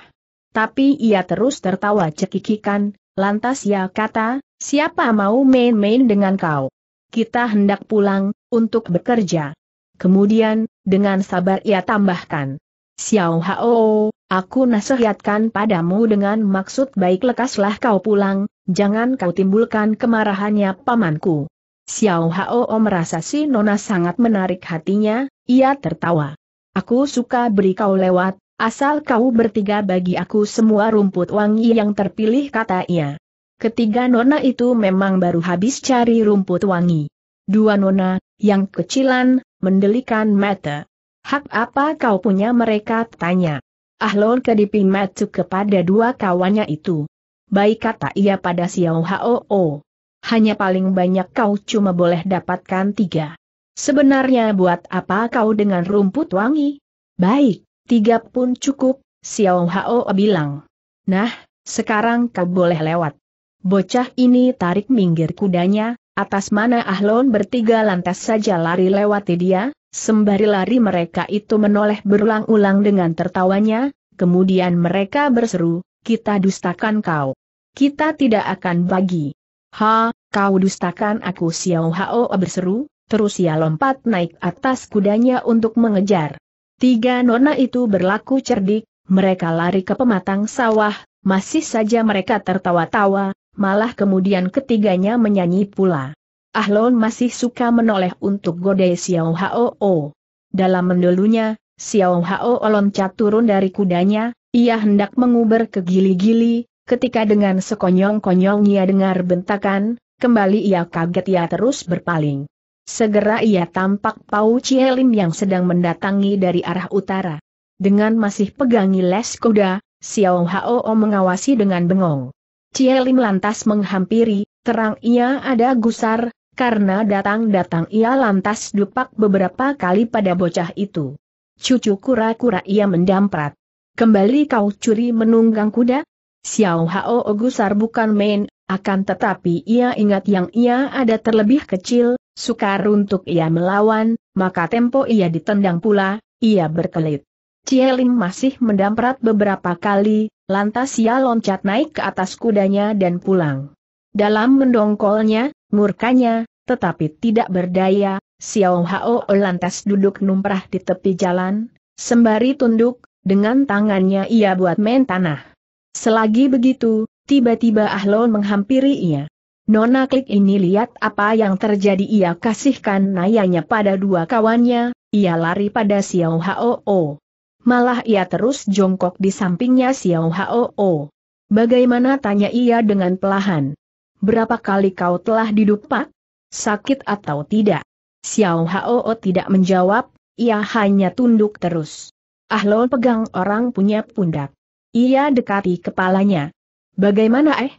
Tapi ia terus tertawa cekikikan, Lantas ia kata, siapa mau main-main dengan kau? Kita hendak pulang, untuk bekerja. Kemudian, dengan sabar ia tambahkan. Xiao Hao, aku nasihatkan padamu dengan maksud baik lekaslah kau pulang, jangan kau timbulkan kemarahannya pamanku. Xiao Hao merasa si Nona sangat menarik hatinya, ia tertawa. Aku suka beri kau lewat, Asal kau bertiga bagi aku semua rumput wangi yang terpilih kata ia. Ketiga nona itu memang baru habis cari rumput wangi. Dua nona, yang kecilan, mendelikan mata. Hak apa kau punya mereka tanya. Ahlon kedipi matuk kepada dua kawannya itu. Baik kata ia pada Xiao Hao. Hanya paling banyak kau cuma boleh dapatkan tiga. Sebenarnya buat apa kau dengan rumput wangi? Baik, Tiga pun cukup, Xiao Hao bilang. Nah, sekarang kau boleh lewat. Bocah ini tarik minggir kudanya, atas mana Ahlon bertiga lantas saja lari lewati dia, sembari lari mereka itu menoleh berulang-ulang dengan tertawanya, kemudian mereka berseru, kita dustakan kau. Kita tidak akan bagi. Ha, kau dustakan aku Xiao Hao berseru, terus ia lompat naik atas kudanya untuk mengejar. Tiga nona itu berlaku cerdik, mereka lari ke pematang sawah, masih saja mereka tertawa-tawa, malah kemudian ketiganya menyanyi pula. Ahlon masih suka menoleh untuk godai Xiao Hao. Dalam mendulunya, Xiao Hao loncat turun dari kudanya, ia hendak menguber ke gili-gili, ketika dengan sekonyong-konyong ia dengar bentakan, kembali ia kaget ia terus berpaling. Segera ia tampak Pau Cielin yang sedang mendatangi dari arah utara. Dengan masih pegangi les kuda, Xiao Hao mengawasi dengan bengong. Cielin lantas menghampiri, terang ia ada gusar, karena datang-datang ia lantas dupak beberapa kali pada bocah itu. Cucu kura-kura ia mendamprat. Kembali kau curi menunggang kuda? Xiao Hao gusar bukan main, akan tetapi ia ingat yang ia ada terlebih kecil, Sukar untuk ia melawan, maka tempo ia ditendang pula, ia berkelit. Cielim masih mendamprat beberapa kali, lantas ia loncat naik ke atas kudanya dan pulang. Dalam mendongkolnya, murkanya, tetapi tidak berdaya, Xiao Hao lantas duduk numprah di tepi jalan, sembari tunduk, dengan tangannya ia buat main tanah. Selagi begitu, tiba-tiba Ahlon menghampiri ia. Nona Klik ini lihat apa yang terjadi ia kasihkan nayanya pada dua kawannya, ia lari pada Xiao Hao. Malah ia terus jongkok di sampingnya Xiao Hao. Bagaimana tanya ia dengan pelahan. Berapa kali kau telah didupak? Sakit atau tidak? Xiao Hao tidak menjawab, ia hanya tunduk terus. Ahlol pegang orang punya pundak. Ia dekati kepalanya. Bagaimana eh?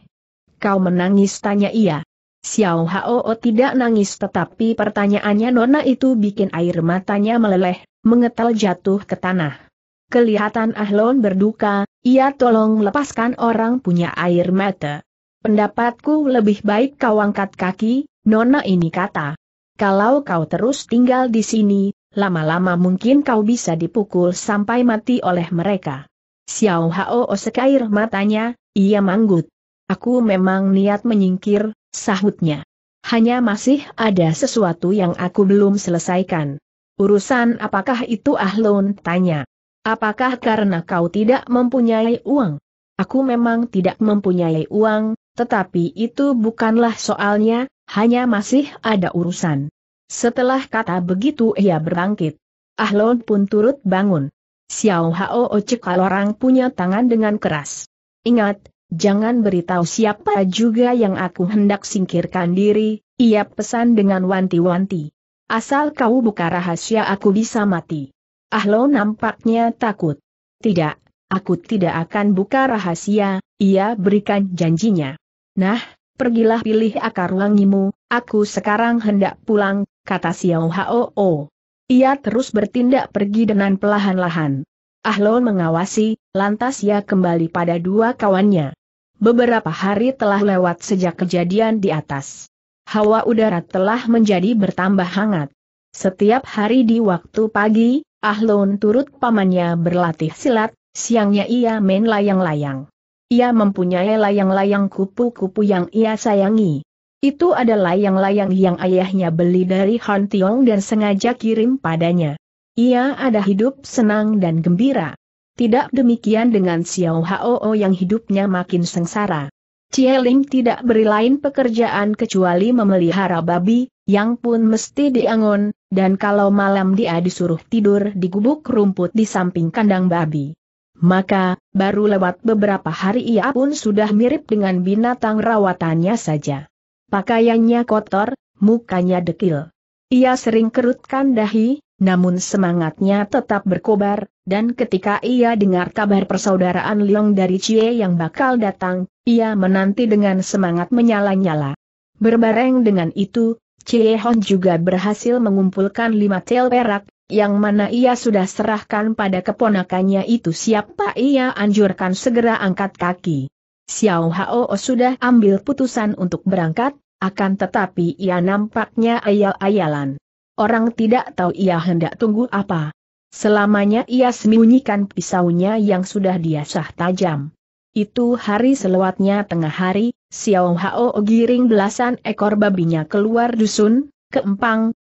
kau menangis tanya ia. Xiao Hao tidak nangis tetapi pertanyaannya Nona itu bikin air matanya meleleh, mengetel jatuh ke tanah. Kelihatan Ahlon berduka, ia tolong lepaskan orang punya air mata. Pendapatku lebih baik kau angkat kaki, Nona ini kata. Kalau kau terus tinggal di sini, lama-lama mungkin kau bisa dipukul sampai mati oleh mereka. Xiao Hao sekair matanya, ia manggut. Aku memang niat menyingkir, sahutnya. Hanya masih ada sesuatu yang aku belum selesaikan. Urusan apakah itu Ahlun tanya. Apakah karena kau tidak mempunyai uang? Aku memang tidak mempunyai uang, tetapi itu bukanlah soalnya, hanya masih ada urusan. Setelah kata begitu ia berbangkit. Ahlun pun turut bangun. Xiao Hao cekal orang punya tangan dengan keras. Ingat, jangan beritahu siapa juga yang aku hendak singkirkan diri, ia pesan dengan wanti-wanti. Asal kau buka rahasia aku bisa mati. Ahlo nampaknya takut. Tidak, aku tidak akan buka rahasia, ia berikan janjinya. Nah, pergilah pilih akar wangimu, aku sekarang hendak pulang, kata Xiao Hao. Ia terus bertindak pergi dengan pelahan-lahan. Ahlon mengawasi, lantas ia kembali pada dua kawannya. Beberapa hari telah lewat sejak kejadian di atas. Hawa udara telah menjadi bertambah hangat. Setiap hari di waktu pagi, Ahlon turut pamannya berlatih silat, siangnya ia main layang-layang. Ia mempunyai layang-layang kupu-kupu yang ia sayangi. Itu adalah layang-layang yang ayahnya beli dari Han Tiong dan sengaja kirim padanya. Ia ada hidup senang dan gembira. Tidak demikian dengan Xiao Hao yang hidupnya makin sengsara. Cie Ling tidak beri lain pekerjaan kecuali memelihara babi, yang pun mesti diangon, dan kalau malam dia disuruh tidur di gubuk rumput di samping kandang babi. Maka, baru lewat beberapa hari ia pun sudah mirip dengan binatang rawatannya saja. Pakaiannya kotor, mukanya dekil. Ia sering kerutkan dahi, namun semangatnya tetap berkobar, dan ketika ia dengar kabar persaudaraan Leong dari Cie yang bakal datang, ia menanti dengan semangat menyala-nyala. Berbareng dengan itu, Cie Hon juga berhasil mengumpulkan lima tel perak, yang mana ia sudah serahkan pada keponakannya itu siapa ia anjurkan segera angkat kaki. Xiao Hao sudah ambil putusan untuk berangkat, akan tetapi ia nampaknya ayal-ayalan. Orang tidak tahu ia hendak tunggu apa. Selamanya ia sembunyikan pisaunya yang sudah diasah tajam. Itu hari selewatnya tengah hari, Xiao Hao giring belasan ekor babinya keluar dusun, ke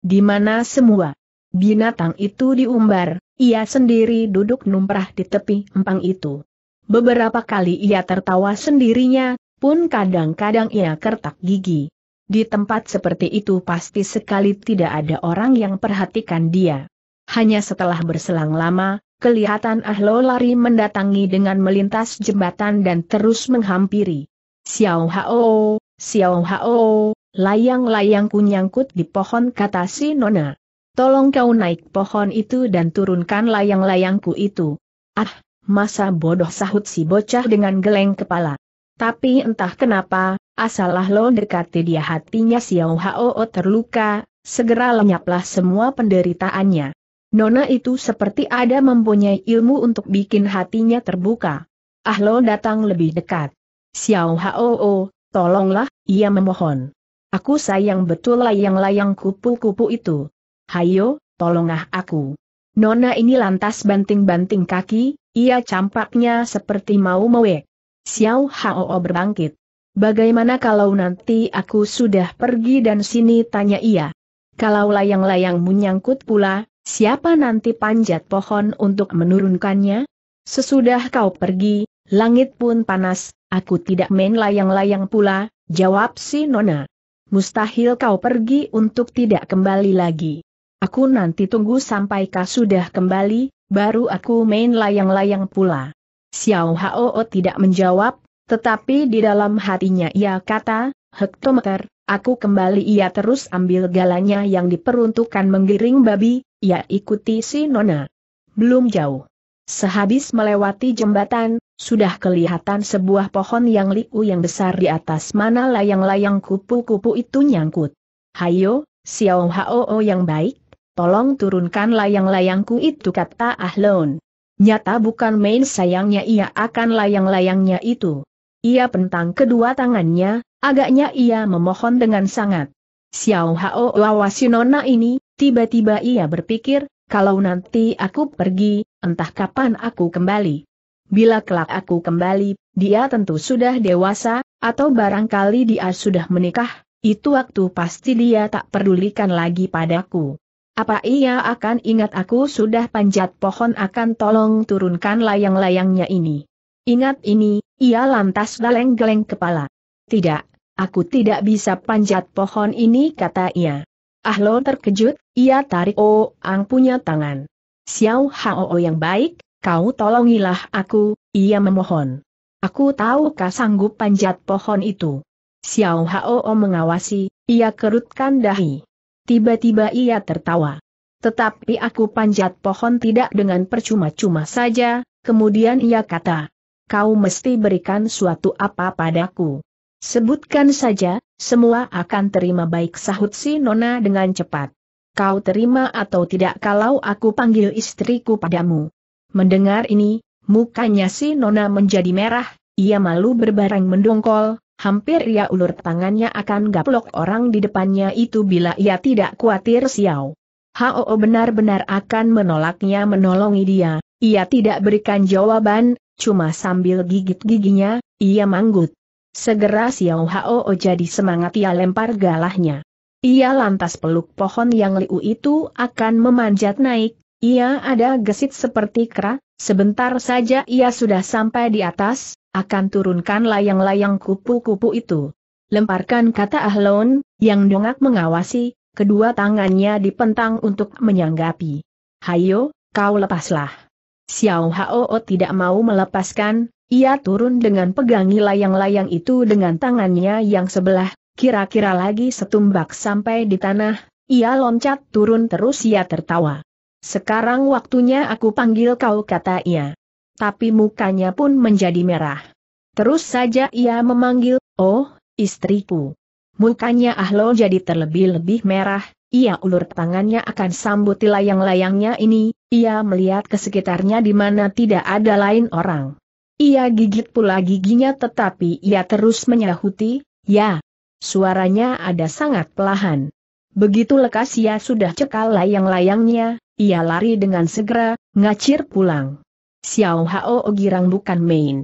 di mana semua binatang itu diumbar, ia sendiri duduk numprah di tepi empang itu. Beberapa kali ia tertawa sendirinya, pun kadang-kadang ia kertak gigi. Di tempat seperti itu pasti sekali tidak ada orang yang perhatikan dia. Hanya setelah berselang lama, kelihatan Ahlo lari mendatangi dengan melintas jembatan dan terus menghampiri. Xiao Hao, Xiao Hao, layang-layangku nyangkut di pohon kata si Nona. Tolong kau naik pohon itu dan turunkan layang-layangku itu. Ah, masa bodoh sahut si bocah dengan geleng kepala. Tapi entah kenapa, asalah lo dekati dia hatinya Xiao Hao terluka, segera lenyaplah semua penderitaannya. Nona itu seperti ada mempunyai ilmu untuk bikin hatinya terbuka. Ah lo datang lebih dekat. Xiao Hao, tolonglah, ia memohon. Aku sayang betul layang-layang kupu-kupu itu. Hayo, tolonglah aku. Nona ini lantas banting-banting kaki, ia campaknya seperti mau mewek. Xiao Hao berbangkit. Bagaimana kalau nanti aku sudah pergi dan sini tanya ia. Kalau layang layang menyangkut pula, siapa nanti panjat pohon untuk menurunkannya? Sesudah kau pergi, langit pun panas, aku tidak main layang-layang pula, jawab si Nona. Mustahil kau pergi untuk tidak kembali lagi. Aku nanti tunggu sampai kau sudah kembali, baru aku main layang-layang pula. Xiao Hao tidak menjawab, tetapi di dalam hatinya ia kata, hektometer, aku kembali ia terus ambil galanya yang diperuntukkan menggiring babi, ia ikuti si Nona. Belum jauh. Sehabis melewati jembatan, sudah kelihatan sebuah pohon yang liu yang besar di atas mana layang-layang kupu-kupu itu nyangkut. Hayo, Xiao Hao yang baik, tolong turunkan layang-layangku itu kata Ahlon. Nyata bukan main sayangnya ia akan layang-layangnya itu. Ia pentang kedua tangannya, agaknya ia memohon dengan sangat. Xiao Hao awasi nona ini, tiba-tiba ia berpikir, kalau nanti aku pergi, entah kapan aku kembali. Bila kelak aku kembali, dia tentu sudah dewasa, atau barangkali dia sudah menikah, itu waktu pasti dia tak pedulikan lagi padaku. Apa ia akan ingat aku sudah panjat pohon akan tolong turunkan layang-layangnya ini? Ingat ini, ia lantas daleng geleng kepala. Tidak, aku tidak bisa panjat pohon ini kata ia. Ahlo terkejut, ia tarik oh, ang punya tangan. Xiao Hao yang baik, kau tolongilah aku, ia memohon. Aku tahu kau sanggup panjat pohon itu. Xiao Hao mengawasi, ia kerutkan dahi. Tiba-tiba ia tertawa. Tetapi aku panjat pohon tidak dengan percuma-cuma saja, kemudian ia kata, kau mesti berikan suatu apa padaku. Sebutkan saja, semua akan terima baik sahut si Nona dengan cepat. Kau terima atau tidak kalau aku panggil istriku padamu. Mendengar ini, mukanya si Nona menjadi merah, ia malu berbaring mendongkol, Hampir ia ulur tangannya akan gaplok orang di depannya itu bila ia tidak khawatir Xiao. Hao benar-benar akan menolaknya menolongi dia, ia tidak berikan jawaban, cuma sambil gigit giginya, ia manggut. Segera Xiao Hao jadi semangat ia lempar galahnya. Ia lantas peluk pohon yang liu itu akan memanjat naik, ia ada gesit seperti kera, sebentar saja ia sudah sampai di atas, akan turunkan layang-layang kupu-kupu itu. Lemparkan kata Ahlon, yang dongak mengawasi, kedua tangannya dipentang untuk menyanggapi. Hayo, kau lepaslah. Xiao Hao tidak mau melepaskan, ia turun dengan pegangi layang-layang itu dengan tangannya yang sebelah, kira-kira lagi setumbak sampai di tanah, ia loncat turun terus ia tertawa. Sekarang waktunya aku panggil kau kata ia tapi mukanya pun menjadi merah. Terus saja ia memanggil, oh, istriku. Mukanya ahlo jadi terlebih-lebih merah, ia ulur tangannya akan sambut layang-layangnya ini, ia melihat ke sekitarnya di mana tidak ada lain orang. Ia gigit pula giginya tetapi ia terus menyahuti, ya. Suaranya ada sangat pelahan. Begitu lekas ia sudah cekal layang-layangnya, ia lari dengan segera, ngacir pulang. Xiao Hao O Girang bukan main.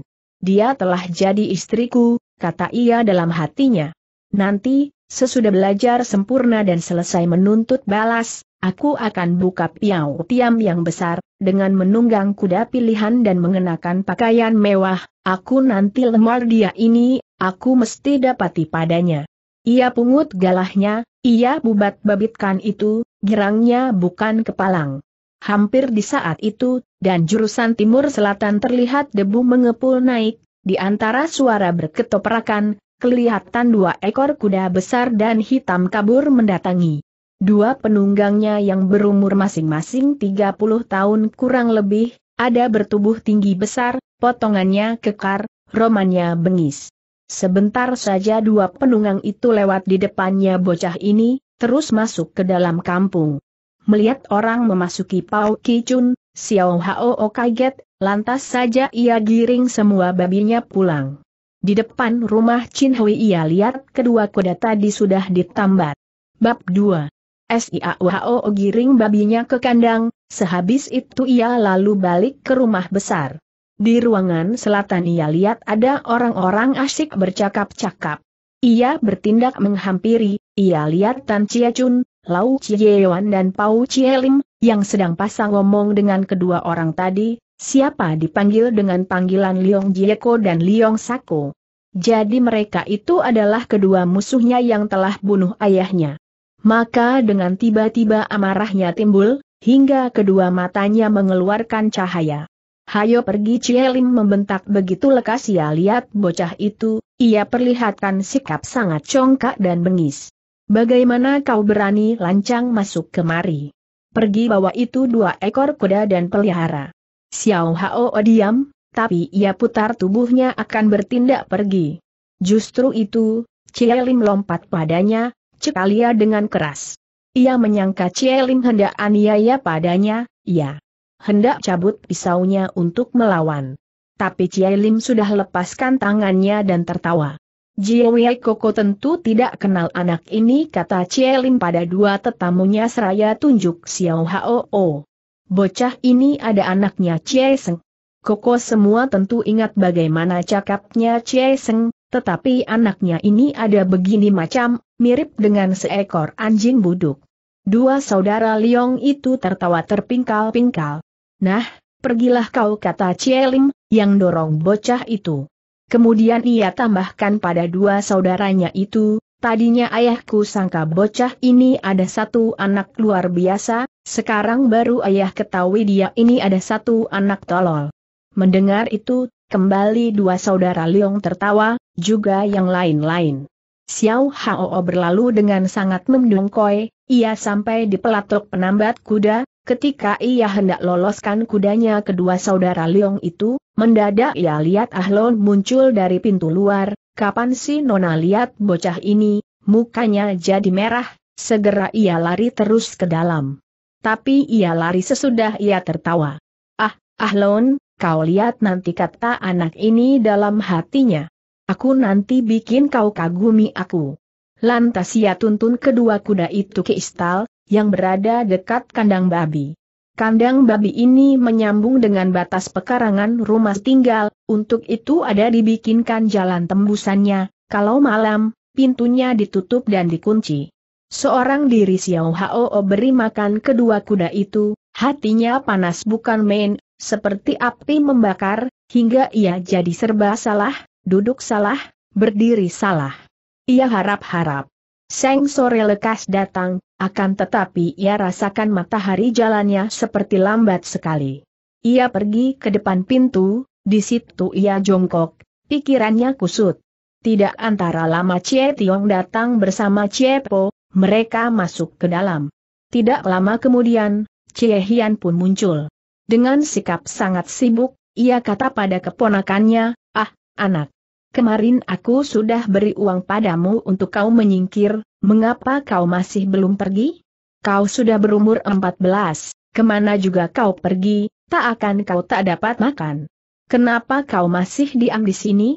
Dia telah jadi istriku, kata ia dalam hatinya. Nanti, sesudah belajar sempurna dan selesai menuntut balas, aku akan buka piau tiam yang besar, dengan menunggang kuda pilihan dan mengenakan pakaian mewah, aku nanti lemar dia ini, aku mesti dapati padanya. Ia pungut galahnya, ia bubat babitkan itu, girangnya bukan kepalang. Hampir di saat itu, dan jurusan timur selatan terlihat debu mengepul naik, di antara suara berketoprakan, kelihatan dua ekor kuda besar dan hitam kabur mendatangi. Dua penunggangnya yang berumur masing-masing 30 tahun kurang lebih, ada bertubuh tinggi besar, potongannya kekar, romannya bengis. Sebentar saja dua penunggang itu lewat di depannya bocah ini, terus masuk ke dalam kampung. Melihat orang memasuki Pau Kicun, Xiao Hao kaget, lantas saja ia giring semua babinya pulang. Di depan rumah Chin Hui ia lihat kedua kuda tadi sudah ditambat. Bab 2 Siauho giring babinya ke kandang, sehabis itu ia lalu balik ke rumah besar. Di ruangan selatan ia lihat ada orang-orang asyik bercakap-cakap. Ia bertindak menghampiri, ia lihat Tan Chia Chun, Lau Yuan dan Pau Lim, yang sedang pasang ngomong dengan kedua orang tadi, siapa dipanggil dengan panggilan Liong Jieko dan Liong Sako. Jadi mereka itu adalah kedua musuhnya yang telah bunuh ayahnya. Maka dengan tiba-tiba amarahnya timbul, hingga kedua matanya mengeluarkan cahaya. Hayo pergi Cielim membentak begitu lekas ia ya, lihat bocah itu, ia perlihatkan sikap sangat congkak dan bengis. Bagaimana kau berani lancang masuk kemari? Pergi bawa itu dua ekor kuda dan pelihara. Xiao Hao diam, tapi ia putar tubuhnya akan bertindak pergi. Justru itu, Cie Lim lompat padanya, cekalia dengan keras. Ia menyangka Cie Lim hendak aniaya padanya, ia hendak cabut pisaunya untuk melawan. Tapi Cie Lim sudah lepaskan tangannya dan tertawa. Jiwei Koko tentu tidak kenal anak ini kata Lim pada dua tetamunya seraya tunjuk Xiao Hao. Bocah ini ada anaknya Cie Seng. Koko semua tentu ingat bagaimana cakapnya Cie Seng, tetapi anaknya ini ada begini macam, mirip dengan seekor anjing buduk. Dua saudara Liong itu tertawa terpingkal-pingkal. Nah, pergilah kau kata Cie Lim, yang dorong bocah itu. Kemudian ia tambahkan pada dua saudaranya itu, tadinya ayahku sangka bocah ini ada satu anak luar biasa, sekarang baru ayah ketahui dia ini ada satu anak tolol. Mendengar itu, kembali dua saudara Leong tertawa, juga yang lain-lain. Xiao Hao berlalu dengan sangat mendongkoi, ia sampai di pelatok penambat kuda, Ketika ia hendak loloskan kudanya kedua saudara Leong itu, mendadak ia lihat Ahlon muncul dari pintu luar, kapan si Nona lihat bocah ini, mukanya jadi merah, segera ia lari terus ke dalam. Tapi ia lari sesudah ia tertawa. Ah, Ahlon, kau lihat nanti kata anak ini dalam hatinya. Aku nanti bikin kau kagumi aku. Lantas ia tuntun kedua kuda itu ke istal, yang berada dekat kandang babi. Kandang babi ini menyambung dengan batas pekarangan rumah tinggal, untuk itu ada dibikinkan jalan tembusannya, kalau malam, pintunya ditutup dan dikunci. Seorang diri Xiao Hao beri makan kedua kuda itu, hatinya panas bukan main, seperti api membakar, hingga ia jadi serba salah, duduk salah, berdiri salah. Ia harap-harap. Seng sore lekas datang, akan tetapi ia rasakan matahari jalannya seperti lambat sekali. Ia pergi ke depan pintu, di situ ia jongkok, pikirannya kusut. Tidak antara lama Cie Tiong datang bersama Cie Po, mereka masuk ke dalam. Tidak lama kemudian, Cie Hian pun muncul. Dengan sikap sangat sibuk, ia kata pada keponakannya, ah, anak. Kemarin aku sudah beri uang padamu untuk kau menyingkir, Mengapa kau masih belum pergi? Kau sudah berumur 14, kemana juga kau pergi, tak akan kau tak dapat makan. Kenapa kau masih diam di sini?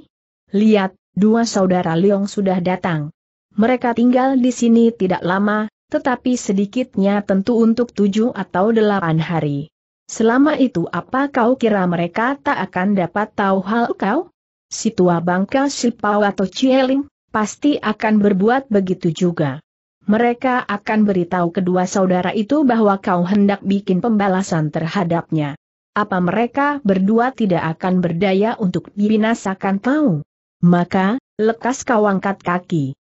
Lihat, dua saudara Leong sudah datang. Mereka tinggal di sini tidak lama, tetapi sedikitnya tentu untuk tujuh atau delapan hari. Selama itu apa kau kira mereka tak akan dapat tahu hal kau? Si tua bangka si Pau atau Cieling? pasti akan berbuat begitu juga. Mereka akan beritahu kedua saudara itu bahwa kau hendak bikin pembalasan terhadapnya. Apa mereka berdua tidak akan berdaya untuk dibinasakan kau? Maka, lekas kau angkat kaki.